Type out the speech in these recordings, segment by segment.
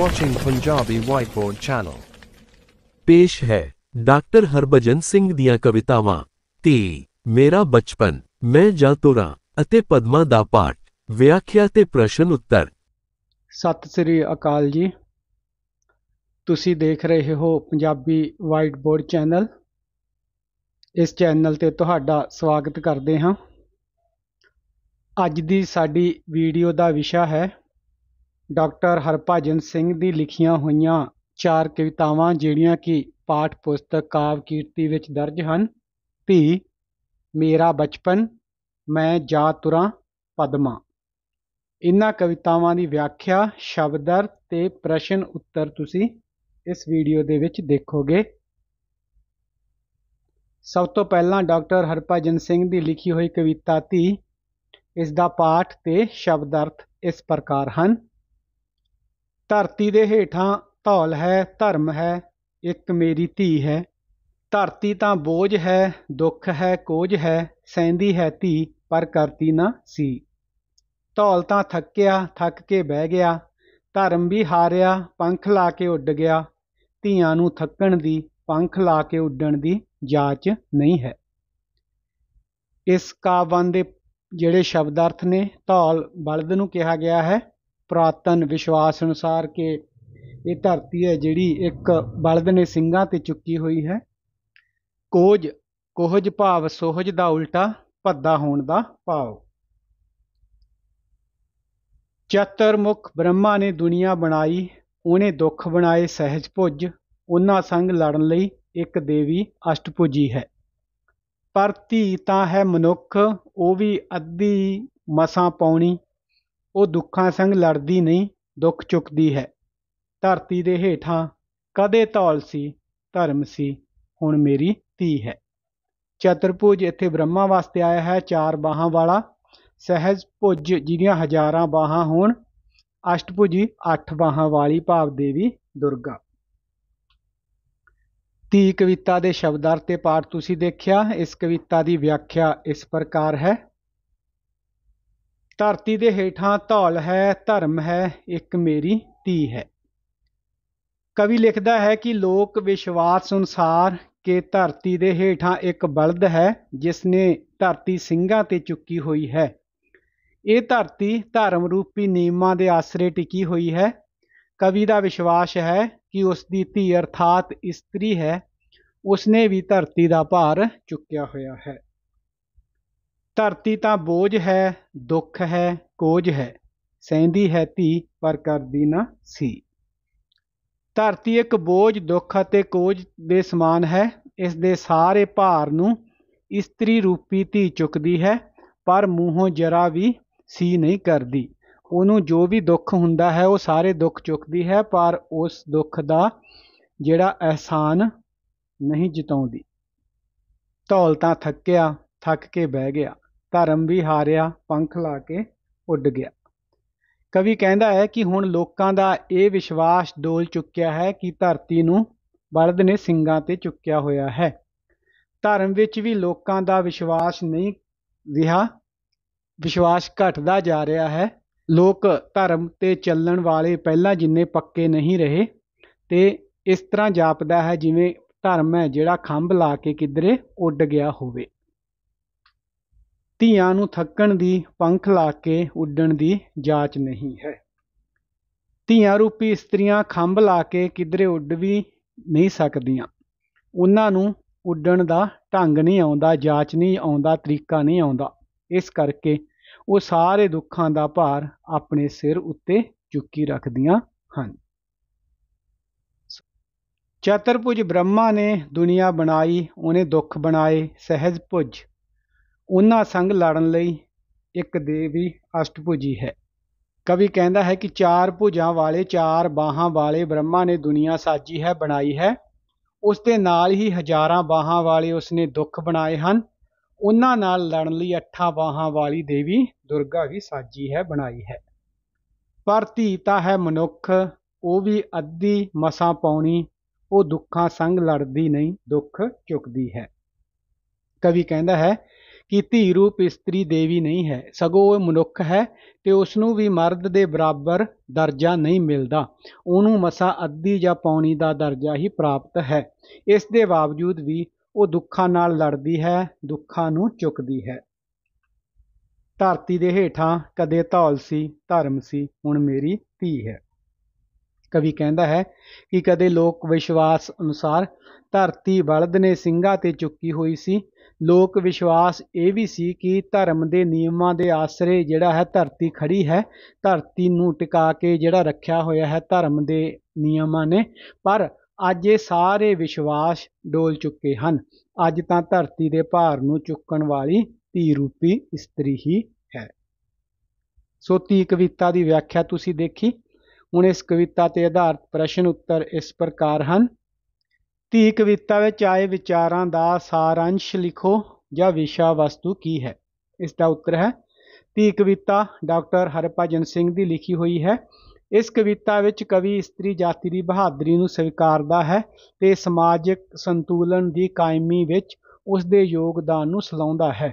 watching Punjabi Whiteboard channel. ਪੇਸ਼ ਹੈ doctor Harbhajan Singh ਦੀਆਂ ਕਵਿਤਾਵਾਂ ਤੇ ਮੇਰਾ ਬਚਪਨ ਮੈਂ ਜਾਂ ਤੁਰਾਂ ਅਤੇ ਪਦਮਾ ਦਾ ਪਾਠ ਵਿਆਖਿਆ ਤੇ ਪ੍ਰਸ਼ਨ ਉੱਤਰ ਸਤਿ ਸ੍ਰੀ ਅਕਾਲ ਜੀ ਤੁਸੀਂ ਦੇਖ ਰਹੇ ਹੋ ਪੰਜਾਬੀ ਵਾਈਟਬੋਰਡ ਚੈਨਲ ਇਸ ਚੈਨਲ ਤੇ ਤੁਹਾਡਾ ਸਵਾਗਤ ਕਰਦੇ ਹਾਂ ਅੱਜ ਦੀ ਸਾਡੀ ਵੀਡੀਓ ਦਾ ਵਿਸ਼ਾ ਹੈ ਡਾਕਟਰ ਹਰਪਾਜਨ ਸਿੰਘ ਦੀ ਲਿਖੀਆਂ ਹੋਈਆਂ ਚਾਰ ਕਵਿਤਾਵਾਂ ਜਿਹੜੀਆਂ ਕਿ ਪਾਠ ਪੁਸਤਕ ਕਾਵ ਕੀਰਤੀ ਵਿੱਚ ਦਰਜ ਹਨ ਧੀ ਮੇਰਾ ਬਚਪਨ ਮੈਂ ਜਾ ਤੁਰਾਂ ਪਦਮਾ ਇਨ੍ਹਾਂ ਕਵਿਤਾਵਾਂ ਦੀ ਵਿਆਖਿਆ ਸ਼ਬਦਰ ਤੇ ਪ੍ਰਸ਼ਨ ਉੱਤਰ ਤੁਸੀਂ ਇਸ ਵੀਡੀਓ ਦੇ ਵਿੱਚ ਦੇਖੋਗੇ ਸਭ ਤੋਂ ਪਹਿਲਾਂ ਡਾਕਟਰ ਹਰਪਾਜਨ ਸਿੰਘ ਦੀ ਲਿਖੀ ਹੋਈ ਕਵਿਤਾ ਧੀ ਇਸ ਦਾ ਪਾਠ ਤੇ ਸ਼ਬਦ ਅਰਥ ਇਸ ਪ੍ਰਕਾਰ ਹਨ ਧਰਤੀ ਦੇ ਹੇਠਾਂ ਧੌਲ ਹੈ ਧਰਮ ਹੈ ਇੱਕ ਮੇਰੀ ਧੀ ਹੈ ਧਰਤੀ ਤਾਂ ਬੋਝ ਹੈ ਦੁੱਖ ਹੈ ਕੋਝ ਹੈ ਸੈਂਦੀ ਹੈ ਧੀ ਪਰ ਕਰਤੀ ਨਾ ਸੀ ਧੌਲ ਤਾਂ ਥੱਕਿਆ ਥੱਕ ਕੇ ਬਹਿ ਗਿਆ ਧਰਮ ਵੀ ਹਾਰਿਆ ਪੰਖ ਲਾ ਕੇ ਉੱਡ ਗਿਆ ਧੀਆਂ ਨੂੰ ਥੱਕਣ ਦੀ ਪੰਖ ਲਾ ਕੇ ਉੱਡਣ ਦੀ ਜਾਚ ਨਹੀਂ ਹੈ ਇਸ ਕਾਵਨ ਦੇ ਜਿਹੜੇ ਸ਼ਬਦ ਅਰਥ ਨੇ ਧੌਲ ਬਲਦ ਨੂੰ ਕਿਹਾ ਗਿਆ ਹੈ ਪ੍ਰਾਤਨ ਵਿਸ਼ਵਾਸ ਅਨੁਸਾਰ ਕਿ ਇਹ ਧਰਤੀ ਹੈ ਜਿਹੜੀ ਇੱਕ ਬਲਦ ਨੇ ਸਿੰਘਾਂ ਤੇ ਚੁੱਕੀ ਹੋਈ ਹੈ ਕੋਜ ਕੋਹਜ ਭਾਵ ਸੋਹਜ ਦਾ ਉਲਟਾ ਭੱਦਾ ਹੋਣ ਦਾ ਭਾਵ ਚਤਰਮੁਖ ਬ੍ਰਹਮਾ ਨੇ ਦੁਨੀਆ ਬਣਾਈ ਉਹਨੇ ਦੁੱਖ ਬਣਾਏ ਸਹਿਜ ਭੁਜ ਉਹਨਾਂ ਸੰਗ ਲੜਨ ਲਈ ਇੱਕ ਦੇਵੀ ਅਸ਼ਟਪੂਜੀ ਹੈ ਪਰਤੀ ਤਾਂ ਹੈ ਮਨੁੱਖ ਉਹ ਵੀ ਅੱਧੀ ਮਸਾਂ ਪਾਉਣੀ ਉਹ ਦੁੱਖਾਂ ਸੰਗ ਲੜਦੀ ਨਹੀਂ ਦੁੱਖ ਚੁੱਕਦੀ ਹੈ ਧਰਤੀ ਦੇ ਹੇਠਾਂ ਕਦੇ ਤੌਲ ਸੀ ਧਰਮ ਸੀ ਹੁਣ ਮੇਰੀ ਧੀ ਹੈ ਚਤਰਪੂਜ ਇੱਥੇ ਬ੍ਰਹਮਾ ਵਾਸਤੇ ਆਇਆ ਹੈ ਚਾਰ ਬਾਹਾਂ ਵਾਲਾ ਸਹਿਜ ਭੁਜ ਜਿਹਦੀਆਂ ਹਜ਼ਾਰਾਂ ਬਾਹਾਂ ਹੋਣ ਅਸ਼ਟਭੁਜੀ ਅੱਠ ਬਾਹਾਂ ਵਾਲੀ ਭਾਵ ਦੇਵੀ ਦੁਰਗਾ ਤੀ ਕਵਿਤਾ ਦੇ ਸ਼ਬਦਾਰ ਤੇ ਪਾਠ ਤੁਸੀਂ ਦੇਖਿਆ ਇਸ ਕਵਿਤਾ ਦੀ ਵਿਆਖਿਆ ਇਸ ਪ੍ਰਕਾਰ ਹੈ ਧਰਤੀ ਦੇ ਹੇਠਾਂ ਧੌਲ ਹੈ ਧਰਮ ਹੈ ਇੱਕ ਮੇਰੀ ਧੀ ਹੈ ਕਵੀ ਲਿਖਦਾ ਹੈ ਕਿ ਲੋਕ ਵਿਸ਼ਵਾਸ ਅਨੁਸਾਰ ਕਿ ਧਰਤੀ ਦੇ ਹੇਠਾਂ ਇੱਕ ਬਲਦ ਹੈ ਜਿਸ ਨੇ ਧਰਤੀ ਸਿੰਘਾਂ ਤੇ ਚੁੱਕੀ ਹੋਈ ਹੈ ਇਹ ਧਰਤੀ ਧਰਮ ਰੂਪੀ ਨੀਮਾਂ ਦੇ ਆਸਰੇ ਟਿਕੀ ਹੋਈ ਹੈ ਕਵੀ ਦਾ ਵਿਸ਼ਵਾਸ ਹੈ ਕਿ ਉਸ ਦੀ ਧੀ ਅਰਥਾਤ ਇਸਤਰੀ ਹੈ ਉਸ ਨੇ ਵੀ ਧਰਤੀ ਦਾ ਭਾਰ ਚੁੱਕਿਆ ਹੋਇਆ ਹੈ ਧਰਤੀ ਤਾਂ ਬੋਝ ਹੈ ਦੁੱਖ ਹੈ ਕੋਝ ਹੈ ਸਹਿੰਦੀ ਹੈ ਧੀ ਪਰ ਕਰਦੀ ਨਾ ਸੀ ਧਰਤੀ ਇੱਕ ਬੋਝ ਦੁੱਖ ਅਤੇ ਕੋਝ ਦੇ ਸਮਾਨ ਹੈ ਇਸ ਦੇ ਸਾਰੇ ਭਾਰ ਨੂੰ ਇਸਤਰੀ ਰੂਪੀ ਧੀ ਚੁੱਕਦੀ ਹੈ ਪਰ ਮੂੰਹੋਂ ਜਰਾ ਵੀ ਸੀ ਨਹੀਂ ਕਰਦੀ ਉਹਨੂੰ ਜੋ ਵੀ ਦੁੱਖ ਹੁੰਦਾ ਹੈ ਉਹ ਸਾਰੇ ਦੁੱਖ ਚੁੱਕਦੀ ਹੈ ਪਰ ਉਸ ਦੁੱਖ ਦਾ ਜਿਹੜਾ ਅਹਿਸਾਨ ਨਹੀਂ ਜਿਤਾਉਂਦੀ ਧੌਲ ਤਾਂ ਥੱਕਿਆ ਥੱਕ ਕੇ ਬਹਿ ਗਿਆ ਧਰਮ ਵੀ ਹਾਰਿਆ ਪੰਖ ਲਾ ਕੇ ਉੱਡ ਗਿਆ ਕਵੀ ਕਹਿੰਦਾ ਹੈ ਕਿ ਹੁਣ ਲੋਕਾਂ ਦਾ ਇਹ ਵਿਸ਼ਵਾਸ ਡੋਲ ਚੁੱਕਿਆ ਹੈ ਕਿ ਧਰਤੀ ਨੂੰ ਬਲਦ ਨੇ ਸਿੰਘਾਂ ਤੇ ਚੁੱਕਿਆ ਹੋਇਆ ਹੈ ਧਰਮ ਵਿੱਚ ਵੀ ਲੋਕਾਂ ਦਾ ਵਿਸ਼ਵਾਸ ਨਹੀਂ ਰਿਹਾ ਵਿਸ਼ਵਾਸ ਘਟਦਾ ਜਾ ਰਿਹਾ ਹੈ ਲੋਕ ਧਰਮ ਤੇ ਚੱਲਣ ਵਾਲੇ ਪਹਿਲਾਂ ਜਿੰਨੇ ਪੱਕੇ ਨਹੀਂ ਰਹੇ ਤੇ ਇਸ ਤਰ੍ਹਾਂ ਜਾਪਦਾ ਹੈ ਜਿਵੇਂ ਧਰਮ ਹੈ ਜਿਹੜਾ ਖੰਭ ਲਾ ਕੇ ਕਿਧਰੇ ਉੱਡ ਗਿਆ ਹੋਵੇ ਧੀਆਂ ਨੂੰ ਥੱਕਣ ਦੀ ਪੰਖ ਲਾ ਕੇ ਉੱਡਣ ਦੀ ਜਾਚ ਨਹੀਂ ਹੈ ਧੀਆਂ ਰੂਪੀ ਇਸਤਰੀਆਂ ਖੰਭ ਲਾ ਕੇ ਕਿਧਰੇ ਉੱਡ ਵੀ ਨਹੀਂ ਸਕਦੀਆਂ ਉਹਨਾਂ ਨੂੰ ਉੱਡਣ ਦਾ ਢੰਗ ਨਹੀਂ ਆਉਂਦਾ ਜਾਚ ਨਹੀਂ ਆਉਂਦਾ ਤਰੀਕਾ ਨਹੀਂ ਆਉਂਦਾ ਇਸ ਕਰਕੇ ਉਹ ਸਾਰੇ ਦੁੱਖਾਂ ਦਾ ਭਾਰ ਆਪਣੇ ਸਿਰ ਉੱਤੇ ਚੁੱਕੀ ਰੱਖਦੀਆਂ ਹਨ ਚਤਰਪੁਜ ਬ੍ਰਹਮਾ ਨੇ ਦੁਨੀਆ ਬਣਾਈ ਉਹਨੇ ਦੁੱਖ ਬਣਾਏ ਸਹਿਜ ਪੁਜ ਉਹਨਾਂ ਸੰਗ ਲੜਨ ਲਈ ਇੱਕ ਦੇਵੀ ਅਸ਼ਟਪੂਜੀ ਹੈ ਕਵੀ ਕਹਿੰਦਾ ਹੈ ਕਿ ਚਾਰ ਭੁਜਾਂ ਵਾਲੇ ਚਾਰ ਬਾਹਾਂ ਵਾਲੇ ਬ੍ਰਹਮਾ ਨੇ ਦੁਨੀਆ ਸਾਜੀ ਹੈ ਬਣਾਈ ਹੈ ਉਸ ਦੇ ਨਾਲ ਹੀ ਹਜ਼ਾਰਾਂ ਬਾਹਾਂ ਵਾਲੇ ਉਸ ਨੇ ਦੁੱਖ ਬਣਾਏ ਹਨ ਉਹਨਾਂ ਨਾਲ ਲੜਨ ਲਈ ਅੱਠਾਂ ਬਾਹਾਂ ਵਾਲੀ ਦੇਵੀ ਦੁਰਗਾ ਵੀ ਸਾਜੀ ਹੈ ਬਣਾਈ ਹੈ ਪਰ ਧੀਤਾ ਹੈ ਮਨੁੱਖ ਉਹ ਵੀ ਅੱਧੀ ਮਸਾਂ ਪਾਉਣੀ ਉਹ ਦੁੱਖਾਂ ਸੰਗ ਲੜਦੀ ਨਹੀਂ ਦੁੱਖ ਚੁੱਕਦੀ ਹੈ ਕਵੀ ਕਹਿੰਦਾ ਹੈ ਕਿ ਧੀ ਰੂਪ ਇਸਤਰੀ ਦੇਵੀ ਨਹੀਂ ਹੈ ਸਗੋਂ ਉਹ ਮਨੁੱਖ ਹੈ ਤੇ ਉਸ ਨੂੰ ਵੀ ਮਰਦ ਦੇ ਬਰਾਬਰ ਦਰਜਾ ਨਹੀਂ ਮਿਲਦਾ ਉਹਨੂੰ ਮਸਾ ਅੱਧੀ ਜਾਂ ਪੌਣੀ ਦਾ ਦਰਜਾ ਹੀ ਪ੍ਰਾਪਤ ਹੈ ਇਸ ਦੇ ਬਾਵਜੂਦ ਵੀ ਉਹ ਦੁੱਖਾਂ ਨਾਲ ਲੜਦੀ ਹੈ ਦੁੱਖਾਂ ਨੂੰ ਚੁੱਕਦੀ ਹੈ ਧਰਤੀ ਦੇ ਹੇਠਾਂ ਕਦੇ ਧੌਲ ਸੀ ਧਰਮ ਸੀ ਹੁਣ ਮੇਰੀ ਧੀ ਹੈ ਕਵੀ ਕਹਿੰਦਾ ਹੈ ਕਿ ਕਦੇ ਲੋਕ ਵਿਸ਼ਵਾਸ ਅਨੁਸਾਰ ਧਰਤੀ ਬਲਦ ਨੇ ਸਿੰਘਾਂ ਤੇ ਚੁੱਕੀ ਹੋਈ ਸੀ ਲੋਕ ਵਿਸ਼ਵਾਸ ਇਹ ਵੀ ਸੀ ਕਿ ਧਰਮ ਦੇ ਨਿਯਮਾਂ ਦੇ ਆਸਰੇ ਜਿਹੜਾ ਹੈ ਧਰਤੀ ਖੜੀ ਹੈ ਧਰਤੀ ਨੂੰ ਟਿਕਾ ਕੇ ਜਿਹੜਾ ਰੱਖਿਆ ਹੋਇਆ ਹੈ ਧਰਮ ਦੇ ਨਿਯਮਾਂ ਨੇ ਪਰ ਅੱਜ ਇਹ ਸਾਰੇ ਵਿਸ਼ਵਾਸ ਡੋਲ ਚੁੱਕੇ ਹਨ ਅੱਜ ਤਾਂ ਧਰਤੀ ਦੇ ਭਾਰ ਨੂੰ ਚੁੱਕਣ ਵਾਲੀ ਧੀ ਰੂਪੀ ਇਸਤਰੀ ਹੀ ਹੈ ਸੋ ਤੀ ਕਵਿਤਾ ਦੀ ਵਿਆਖਿਆ ਤੁਸੀਂ ਦੇਖੀ ਹੁਣ ਇਸ ਕਵਿਤਾ ਤੇ ਆਧਾਰਿਤ ਪ੍ਰਸ਼ਨ ਉੱਤਰ ਇਸ ਪ੍ਰਕਾਰ ਹਨ ਧੀ ਕਵਿਤਾ ਵਿੱਚ ਆਏ ਵਿਚਾਰਾਂ ਦਾ ਸਾਰਾਂਸ਼ ਲਿਖੋ ਜਾਂ ਵਿਸ਼ਾ ਵਸਤੂ ਕੀ ਹੈ ਇਸ ਦਾ ਉੱਤਰ ਹੈ ਧੀ ਕਵਿਤਾ ਡਾਕਟਰ ਹਰਪਜਨ ਸਿੰਘ ਦੀ ਲਿਖੀ ਹੋਈ ਹੈ ਇਸ ਕਵਿਤਾ ਵਿੱਚ ਕਵੀ ਇਸਤਰੀ ਜਾਤੀ ਦੀ ਬਹਾਦਰੀ ਨੂੰ ਸਵੀਕਾਰਦਾ ਹੈ ਤੇ ਸਮਾਜਿਕ ਸੰਤੁਲਨ ਦੀ ਕਾਇਮੀ ਵਿੱਚ ਉਸ ਦੇ ਯੋਗਦਾਨ ਨੂੰ ਸਲਾਉਂਦਾ ਹੈ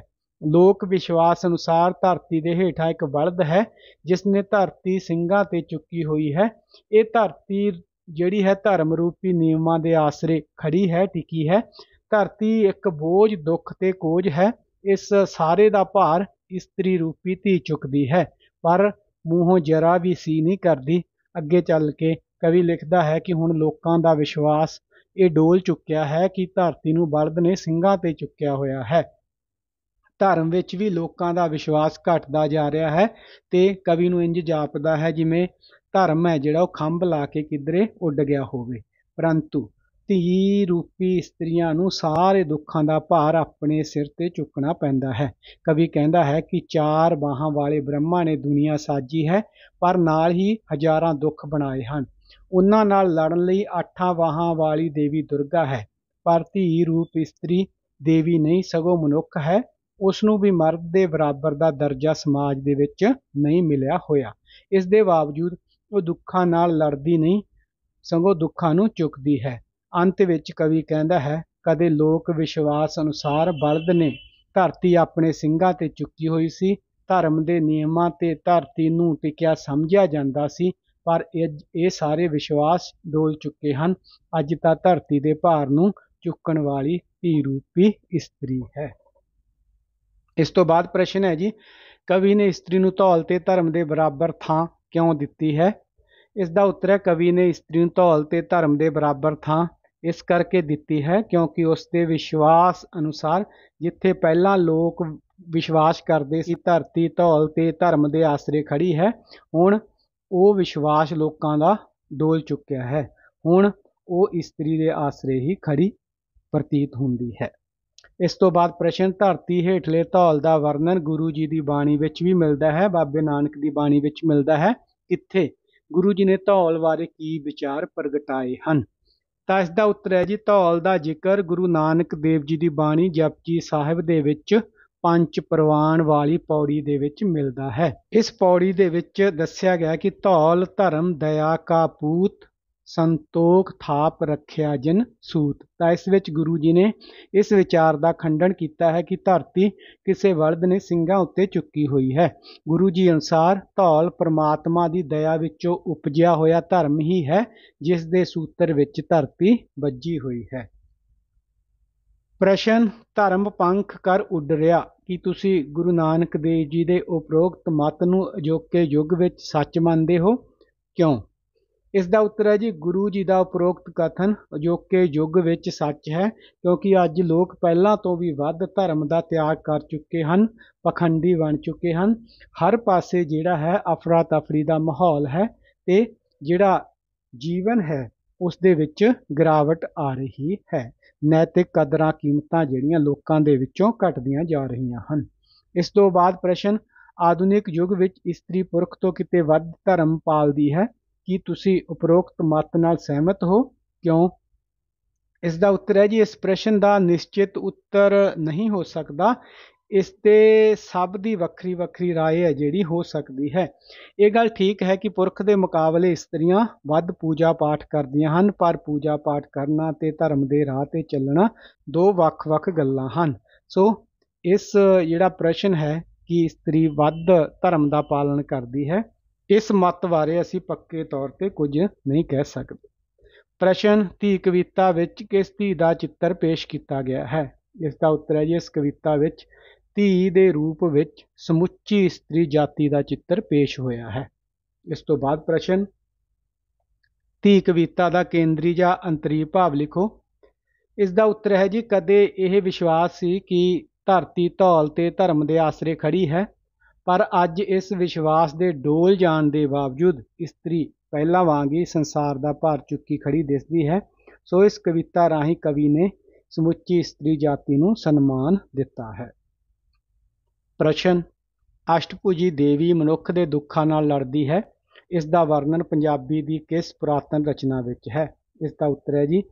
ਲੋਕ ਵਿਸ਼ਵਾਸ ਅਨੁਸਾਰ ਧਰਤੀ ਦੇ ਹੇਠਾਂ ਇੱਕ ਬਲਦ ਹੈ ਜਿਸ ਨੇ ਧਰਤੀ ਸਿੰਘਾਂ ਤੇ ਚੁੱਕੀ ਹੋਈ ਹੈ ਇਹ ਧਰਤੀ ਜਿਹੜੀ ਹੈ ਧਰਮ ਰੂਪੀ ਨਿਯਮਾਂ ਦੇ ਆਸਰੇ ਖੜੀ ਹੈ ਟਿਕੀ ਹੈ ਧਰਤੀ ਇੱਕ ਬੋਝ ਦੁੱਖ ਤੇ ਕੋਝ ਹੈ ਇਸ ਸਾਰੇ ਦਾ ਭਾਰ ਇਸਤਰੀ ਰੂਪੀ ਧੀ ਚੁੱਕਦੀ ਹੈ ਪਰ ਮੂੰਹੋਂ ਜਰਾ ਵੀ ਸੀ ਨਹੀਂ ਕਰਦੀ ਅੱਗੇ ਚੱਲ ਕੇ ਕਵੀ ਲਿਖਦਾ ਹੈ ਕਿ ਹੁਣ ਲੋਕਾਂ ਦਾ ਵਿਸ਼ਵਾਸ ਇਹ ਡੋਲ ਚੁੱਕਿਆ ਹੈ ਕਿ ਧਰਤੀ ਨੂੰ ਬਲਦ ਨੇ ਸਿੰਘਾਂ ਤੇ ਚੁੱਕਿਆ ਹੋਇਆ ਹੈ ਧਰਮ ਵਿੱਚ ਵੀ ਲੋਕਾਂ ਦਾ ਵਿਸ਼ਵਾਸ ਘਟਦਾ ਜਾ ਰਿਹਾ ਹੈ ਤੇ ਕਵੀ ਨੂੰ ਇੰਜ ਜਾਪਦਾ ਹੈ ਜਿਵੇਂ ਧਰਮ ਹੈ ਜਿਹੜਾ ਉਹ ਖੰਭ ਲਾ ਕੇ ਕਿਧਰੇ ਉੱਡ ਗਿਆ ਹੋਵੇ ਪਰੰਤੂ ਧੀ ਰੂਪੀ ਇਸਤਰੀਆਂ ਨੂੰ ਸਾਰੇ ਦੁੱਖਾਂ ਦਾ ਭਾਰ ਆਪਣੇ ਸਿਰ ਤੇ ਚੁੱਕਣਾ ਪੈਂਦਾ ਹੈ ਕਵੀ ਕਹਿੰਦਾ ਹੈ ਕਿ ਚਾਰ ਬਾਹਾਂ ਵਾਲੇ ਬ੍ਰਹਮਾ ਨੇ ਦੁਨੀਆ ਸਾਜੀ ਹੈ ਪਰ ਨਾਲ ਹੀ ਹਜ਼ਾਰਾਂ ਦੁੱਖ ਬਣਾਏ ਹਨ ਉਹਨਾਂ ਨਾਲ ਲੜਨ ਲਈ ਅੱਠਾਂ ਬਾਹਾਂ ਵਾਲੀ ਦੇਵੀ ਦੁਰਗਾ ਹੈ ਪਰ ਧੀ ਰੂਪ ਇਸਤਰੀ ਦੇਵੀ ਨਹੀਂ ਸਗੋਂ ਮਨੁੱਖ ਹੈ ਉਸ ਨੂੰ ਵੀ ਮਰਦ ਦੇ ਬਰਾਬਰ ਦਾ ਦਰਜਾ ਸਮਾਜ ਦੇ ਵਿੱਚ ਨਹੀਂ ਮਿਲਿਆ ਹੋਇਆ ਇਸ ਦੇ ਬਾਵਜੂਦ ਉਹ ਦੁੱਖਾਂ ਨਾਲ ਲੜਦੀ ਨਹੀਂ ਸੰਗੋ ਦੁੱਖਾਂ ਨੂੰ ਚੁੱਕਦੀ ਹੈ ਅੰਤ ਵਿੱਚ ਕਵੀ ਕਹਿੰਦਾ ਹੈ ਕਦੇ ਲੋਕ ਵਿਸ਼ਵਾਸ ਅਨੁਸਾਰ ਬਲਦ ਨੇ ਧਰਤੀ ਆਪਣੇ ਸਿੰਘਾਂ ਤੇ ਚੁੱਕੀ ਹੋਈ ਸੀ ਧਰਮ ਦੇ ਨਿਯਮਾਂ ਤੇ ਧਰਤੀ ਨੂੰ ਟਿਕਿਆ ਸਮਝਿਆ ਜਾਂਦਾ ਸੀ ਪਰ ਇਹ ਸਾਰੇ ਵਿਸ਼ਵਾਸ ਡੋਲ ਚੁੱਕੇ ਹਨ ਅੱਜ ਤਾਂ ਧਰਤੀ ਦੇ ਭਾਰ ਨੂੰ ਚੁੱਕਣ ਵਾਲੀ ਧੀ ਰੂਪੀ ਇਸਤਰੀ ਹੈ ਇਸ ਤੋਂ ਬਾਅਦ ਪ੍ਰਸ਼ਨ ਹੈ ਜੀ ਕਵੀ ਨੇ ਇਸਤਰੀ ਨੂੰ ਧੌਲ ਤੇ ਧਰਮ ਦੇ ਬਰਾਬਰ ਥਾਂ ਕਿਉਂ ਦਿੱਤੀ ਹੈ ਇਸ ਦਾ ਉੱਤਰ ਕਵੀ ਨੇ ਇਸਤਰੀ ਨੂੰ ਧੌਲ ਤੇ ਧਰਮ ਦੇ ਬਰਾਬਰ ਥਾਂ ਇਸ ਕਰਕੇ ਦਿੱਤੀ ਹੈ ਕਿਉਂਕਿ ਉਸ ਦੇ ਵਿਸ਼ਵਾਸ ਅਨੁਸਾਰ ਜਿੱਥੇ ਪਹਿਲਾਂ ਲੋਕ ਵਿਸ਼ਵਾਸ ਕਰਦੇ ਸੀ ਧਰਤੀ ਧੌਲ ਤੇ ਧਰਮ ਦੇ ਆਸਰੇ ਖੜੀ ਹੈ ਹੁਣ ਉਹ ਵਿਸ਼ਵਾਸ ਲੋਕਾਂ ਦਾ ਡੋਲ ਚੁੱਕਿਆ ਹੈ ਹੁਣ ਉਹ ਇਸਤਰੀ ਦੇ ਆਸਰੇ ਹੀ ਖੜੀ ਪ੍ਰਤੀਤ ਹੁੰਦੀ ਹੈ ਇਸ ਤੋਂ ਬਾਅਦ ਪ੍ਰਸ਼ਨ ਧਰਤੀ ਹੇਠਲੇ ਧੌਲ ਦਾ ਵਰਣਨ ਗੁਰੂ ਜੀ ਦੀ ਬਾਣੀ ਵਿੱਚ ਵੀ ਮਿਲਦਾ ਹੈ ਬਾਬੇ ਨਾਨਕ ਦੀ ਬਾਣੀ ਵਿੱਚ ਮਿਲਦਾ ਹੈ ਕਿੱਥੇ ਗੁਰੂ ਜੀ ਨੇ ਧੌਲ ਬਾਰੇ ਕੀ ਵਿਚਾਰ ਪ੍ਰਗਟਾਏ ਹਨ ਤਾਂ ਇਸ ਦਾ ਉੱਤਰ ਹੈ ਜੀ ਧੌਲ ਦਾ ਜ਼ਿਕਰ ਗੁਰੂ ਨਾਨਕ ਦੇਵ ਜੀ ਦੀ ਬਾਣੀ ਜਪਜੀ ਸਾਹਿਬ ਦੇ ਵਿੱਚ ਪੰਜ ਪ੍ਰਵਾਨ ਵਾਲੀ ਪੌੜੀ ਦੇ ਵਿੱਚ ਮਿਲਦਾ ਹੈ ਇਸ ਪੌੜੀ ਦੇ ਵਿੱਚ ਦੱਸਿਆ ਗਿਆ ਕਿ ਧੌਲ ਧਰਮ ਦਇਆ ਕਾ ਪੂਤ ਸੰਤੋਖ ਥਾਪ ਰੱਖਿਆ ਜਿਨ ਸੂਤ ਤਾਂ ਇਸ ਵਿੱਚ ਗੁਰੂ ਜੀ ਨੇ ਇਸ ਵਿਚਾਰ ਦਾ ਖੰਡਨ ਕੀਤਾ ਹੈ ਕਿ ਧਰਤੀ ਕਿਸੇ ਵਲਦ ਨੇ ਸਿੰਘਾਂ ਉੱਤੇ ਚੁੱਕੀ ਹੋਈ ਹੈ ਗੁਰੂ ਜੀ ਅਨੁਸਾਰ ਧੌਲ ਪ੍ਰਮਾਤਮਾ ਦੀ ਦਇਆ ਵਿੱਚੋਂ ਉਪਜਿਆ ਹੋਇਆ ਧਰਮ ਹੀ ਹੈ ਜਿਸ ਦੇ ਸੂਤਰ ਵਿੱਚ ਧਰਤੀ ਵੱਜੀ ਹੋਈ ਹੈ ਪ੍ਰਸ਼ਨ ਧਰਮ ਪੰਖ ਕਰ ਉੱਡ ਰਿਹਾ ਕੀ ਤੁਸੀਂ ਗੁਰੂ ਨਾਨਕ ਦੇਵ ਜੀ ਦੇ ਉਪਰੋਕਤ ਮਤ ਨੂੰ ਅਜੋਕੇ ਯੁੱਗ ਵਿੱਚ ਸੱਚ ਮੰਨਦੇ ਹੋ ਕਿਉਂ ਇਸ ਦਾ ਉੱਤਰ ਹੈ ਜੀ ਗੁਰੂ ਜੀ ਦਾ ਉਪਰੋਕਤ ਕਥਨ ਅਜੋਕੇ ਯੁੱਗ ਵਿੱਚ ਸੱਚ ਹੈ ਕਿਉਂਕਿ ਅੱਜ ਲੋਕ ਪਹਿਲਾਂ ਤੋਂ ਵੀ ਵੱਧ ਧਰਮ ਦਾ ਤਿਆਗ ਕਰ ਚੁੱਕੇ ਹਨ ਪਖੰਡੀ ਬਣ ਚੁੱਕੇ ਹਨ ਹਰ ਪਾਸੇ ਜਿਹੜਾ ਹੈ ਅਫਰਾ ਤਫਰੀ ਦਾ ਮਾਹੌਲ ਹੈ ਤੇ ਜਿਹੜਾ ਜੀਵਨ ਹੈ ਉਸ ਦੇ ਵਿੱਚ ਗਰਾਵਟ ਆ ਰਹੀ ਹੈ ਨੈਤਿਕ ਕਦਰਾਂ ਕੀਮਤਾਂ ਜਿਹੜੀਆਂ ਲੋਕਾਂ ਦੇ ਵਿੱਚੋਂ ਘਟਦੀਆਂ ਜਾ ਰਹੀਆਂ ਹਨ ਇਸ ਤੋਂ ਬਾਅਦ ਪ੍ਰਸ਼ਨ ਆਧੁਨਿਕ ਯੁੱਗ ਵਿੱਚ ਇਸਤਰੀ ਪੁਰਖ ਤੋਂ ਕਿਤੇ ਵੱਧ ਧਰਮ ਪਾਲਦੀ ਹੈ ਕੀ ਤੁਸੀਂ ਉਪਰੋਕਤ ਮਤ ਨਾਲ ਸਹਿਮਤ ਹੋ ਕਿਉਂ ਇਸ ਦਾ ਉੱਤਰ ਹੈ ਜੀ ਇਸ ਪ੍ਰਸ਼ਨ ਦਾ ਨਿਸ਼ਚਿਤ ਉੱਤਰ ਨਹੀਂ ਹੋ ਸਕਦਾ ਇਸ ਤੇ ਸਭ ਦੀ ਵੱਖਰੀ ਵੱਖਰੀ رائے ਹੈ ਜਿਹੜੀ ਹੋ ਸਕਦੀ ਹੈ ਇਹ ਗੱਲ ਠੀਕ ਹੈ ਕਿ ਪੁਰਖ ਦੇ ਮੁਕਾਬਲੇ ਇਸਤਰੀਆਂ ਵੱਧ ਪੂਜਾ ਪਾਠ ਕਰਦੀਆਂ ਹਨ ਪਰ ਪੂਜਾ ਪਾਠ ਕਰਨਾ ਤੇ ਧਰਮ ਦੇ ਰਾਹ ਤੇ ਚੱਲਣਾ ਦੋ ਵੱਖ-ਵੱਖ ਗੱਲਾਂ ਹਨ ਸੋ ਇਸ ਜਿਹੜਾ ਪ੍ਰਸ਼ਨ ਹੈ ਕਿ ਇਸਤਰੀ ਵੱਧ ਧਰਮ ਦਾ ਪਾਲਣ ਕਰਦੀ ਹੈ ਇਸ ਮਤ ਬਾਰੇ ਅਸੀਂ ਪੱਕੇ ਤੌਰ ਤੇ ਕੁਝ ਨਹੀਂ ਕਹਿ ਸਕਦੇ ਪ੍ਰਸ਼ਨ ਧੀ ਕਵਿਤਾ ਵਿੱਚ ਕਿਸ ਧੀ ਦਾ ਚਿੱਤਰ ਪੇਸ਼ ਕੀਤਾ ਗਿਆ ਹੈ ਇਸ ਦਾ ਉੱਤਰ ਹੈ ਜੀ ਇਸ ਕਵਿਤਾ ਵਿੱਚ ਧੀ ਦੇ ਰੂਪ ਵਿੱਚ ਸਮੁੱਚੀ ਇਸਤਰੀ ਜਾਤੀ ਦਾ ਚਿੱਤਰ ਪੇਸ਼ ਹੋਇਆ ਹੈ ਇਸ ਤੋਂ ਬਾਅਦ ਪ੍ਰਸ਼ਨ ਧੀ ਕਵਿਤਾ ਦਾ ਕੇਂਦਰੀ ਜਾਂ ਅੰਤਰੀ ਭਾਵ ਲਿਖੋ ਇਸ ਦਾ ਉੱਤਰ ਹੈ ਜੀ ਕਦੇ ਇਹ ਵਿਸ਼ਵਾਸ ਸੀ ਕਿ ਧਰਤੀ ਧੌਲ ਤੇ ਧਰਮ ਦੇ ਆਸਰੇ ਖੜੀ ਹੈ ਪਰ ਅੱਜ ਇਸ ਵਿਸ਼ਵਾਸ ਦੇ ਡੋਲ ਜਾਣ ਦੇ ਬਾਵਜੂਦ ਇਸਤਰੀ ਪਹਿਲਾਂ ਵਾਂਗ ਹੀ ਸੰਸਾਰ ਦਾ ਭਾਰ ਚੁੱਕੀ ਖੜੀ ਦਿਸਦੀ ਹੈ ਸੋ ਇਸ ਕਵਿਤਾ ਰਾਹੀਂ ਕਵੀ ਨੇ ਸਮੁੱਚੀ ਇਸਤਰੀ ਜਾਤੀ ਨੂੰ ਸਨਮਾਨ ਦਿੱਤਾ ਹੈ ਪ੍ਰਸ਼ਨ ਅਸ਼ਟਪੂਜੀ ਦੇਵੀ ਮਨੁੱਖ ਦੇ ਦੁੱਖਾਂ ਨਾਲ ਲੜਦੀ ਹੈ ਇਸ ਦਾ ਵਰਣਨ ਪੰਜਾਬੀ ਦੀ ਕਿਸ ਪ੍ਰਾਤਨ ਰਚਨਾ ਵਿੱਚ ਹੈ ਇਸ ਦਾ ਉੱਤਰ ਹੈ ਜੀ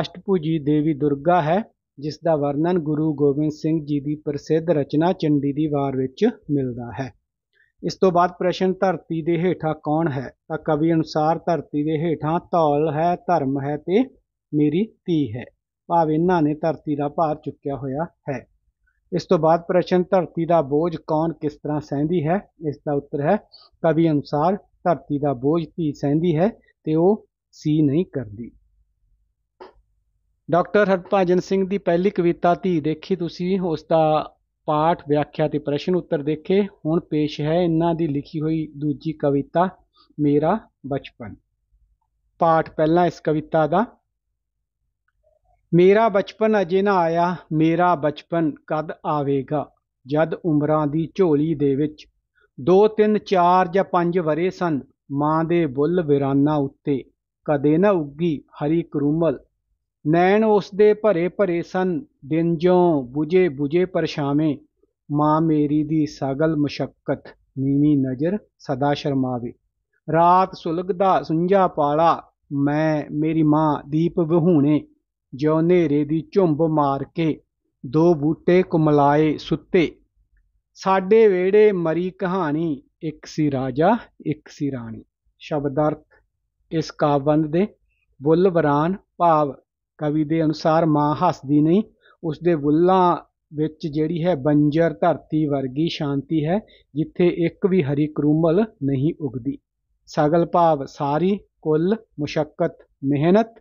ਅਸ਼ਟਪੂਜੀ ਦੇਵੀ ਦੁਰਗਾ ਹੈ ਜਿਸ ਦਾ ਵਰਣਨ ਗੁਰੂ ਗੋਬਿੰਦ ਸਿੰਘ ਜੀ ਦੀ ਪ੍ਰਸਿੱਧ ਰਚਨਾ ਚੰਡੀ ਦੀ ਵਾਰ ਵਿੱਚ ਮਿਲਦਾ ਹੈ ਇਸ ਤੋਂ ਬਾਅਦ ਪ੍ਰਸ਼ਨ ਧਰਤੀ ਦੇ ਹੇਠਾ ਕੌਣ ਹੈ ਤਾਂ ਕਵੀ ਅਨੁਸਾਰ ਧਰਤੀ ਦੇ ਹੇਠਾ ਧੌਲ ਹੈ ਧਰਮ ਹੈ ਤੇ ਮੇਰੀ ਧੀ ਹੈ ਭਾਵ ਇਹਨਾਂ ਨੇ ਧਰਤੀ ਦਾ ਭਾਰ ਚੁੱਕਿਆ ਹੋਇਆ ਹੈ ਇਸ ਤੋਂ ਬਾਅਦ ਪ੍ਰਸ਼ਨ ਧਰਤੀ ਦਾ ਬੋਝ ਕੌਣ ਕਿਸ ਤਰ੍ਹਾਂ ਸਹਿੰਦੀ ਹੈ ਇਸ ਦਾ ਉੱਤਰ ਹੈ ਕਵੀ ਅਨੁਸਾਰ ਧਰਤੀ ਦਾ ਬੋਝ ਧੀ ਸਹਿੰਦੀ ਹੈ ਤੇ ਉਹ ਸੀ ਨਹੀਂ ਕਰਦੀ ਡਾਕਟਰ ਹਰਪਾਜਨ ਸਿੰਘ ਦੀ ਪਹਿਲੀ ਕਵਿਤਾ ਧੀ ਦੇਖੀ ਤੁਸੀਂ ਉਸ ਦਾ ਪਾਠ ਵਿਆਖਿਆ ਤੇ ਪ੍ਰਸ਼ਨ ਉੱਤਰ ਦੇਖੇ ਹੁਣ ਪੇਸ਼ ਹੈ ਇਹਨਾਂ ਦੀ ਲਿਖੀ ਹੋਈ ਦੂਜੀ ਕਵਿਤਾ ਮੇਰਾ ਬਚਪਨ ਪਾਠ ਪਹਿਲਾਂ ਇਸ ਕਵਿਤਾ ਦਾ ਮੇਰਾ ਬਚਪਨ ਅਜੇ ਨਾ ਆਇਆ ਮੇਰਾ ਬਚਪਨ ਕਦ ਆਵੇਗਾ ਜਦ ਉਮਰਾਂ ਦੀ ਝੋਲੀ ਦੇ ਵਿੱਚ 2 3 4 ਜਾਂ 5 ਵਰੇ ਸਨ ਮਾਂ ਦੇ ਬੁੱਲ ਵਿਰਾਨਾ ਉੱਤੇ ਕਦੇ ਨਾ ਉੱਗੀ ਹਰੀ ਕਰੂਮਲ ਨੈਣ ਉਸ ਦੇ ਭਰੇ ਭਰੇ ਸਨ ਦਿਨ ਜੋ ਬੁਝੇ ਬੁਝੇ ਪਰਛਾਵੇਂ ਮਾਂ ਮੇਰੀ ਦੀ ਸਗਲ ਮੁਸ਼ਕਤ ਨੀਵੀਂ ਨਜ਼ਰ ਸਦਾ ਸ਼ਰਮਾਵੇ ਰਾਤ ਸੁਲਗਦਾ ਸੁੰਝਾ ਪਾਲਾ ਮੈਂ ਮੇਰੀ ਮਾਂ ਦੀਪ ਵਹੂਣੇ ਜੋ ਨੇਰੇ ਦੀ ਝੁੰਬ ਮਾਰ ਕੇ ਦੋ ਬੂਟੇ ਕੁਮਲਾਏ ਸੁੱਤੇ ਸਾਡੇ ਵੇੜੇ ਮਰੀ ਕਹਾਣੀ ਇੱਕ ਸੀ ਰਾਜਾ ਇੱਕ ਸੀ ਰਾਣੀ ਸ਼ਬਦਾਰਥ ਇਸ ਕਾਵੰਦ ਦੇ ਬੁੱਲ ਬਰਾਨ ਭਾਵ ਕਵੀ ਦੇ ਅਨੁਸਾਰ ਮਾਂ ਹੱਸਦੀ ਨਹੀਂ ਉਸ ਦੇ ਬੁੱਲਾਂ ਵਿੱਚ ਜਿਹੜੀ ਹੈ ਬੰਜਰ ਧਰਤੀ ਵਰਗੀ ਸ਼ਾਂਤੀ ਹੈ ਜਿੱਥੇ ਇੱਕ ਵੀ ਹਰੀ ਕਰੂਮਲ ਨਹੀਂ ਉਗਦੀ ਸਗਲ ਭਾਵ ਸਾਰੀ ਕੁੱਲ ਮੁਸ਼ਕਤ ਮਿਹਨਤ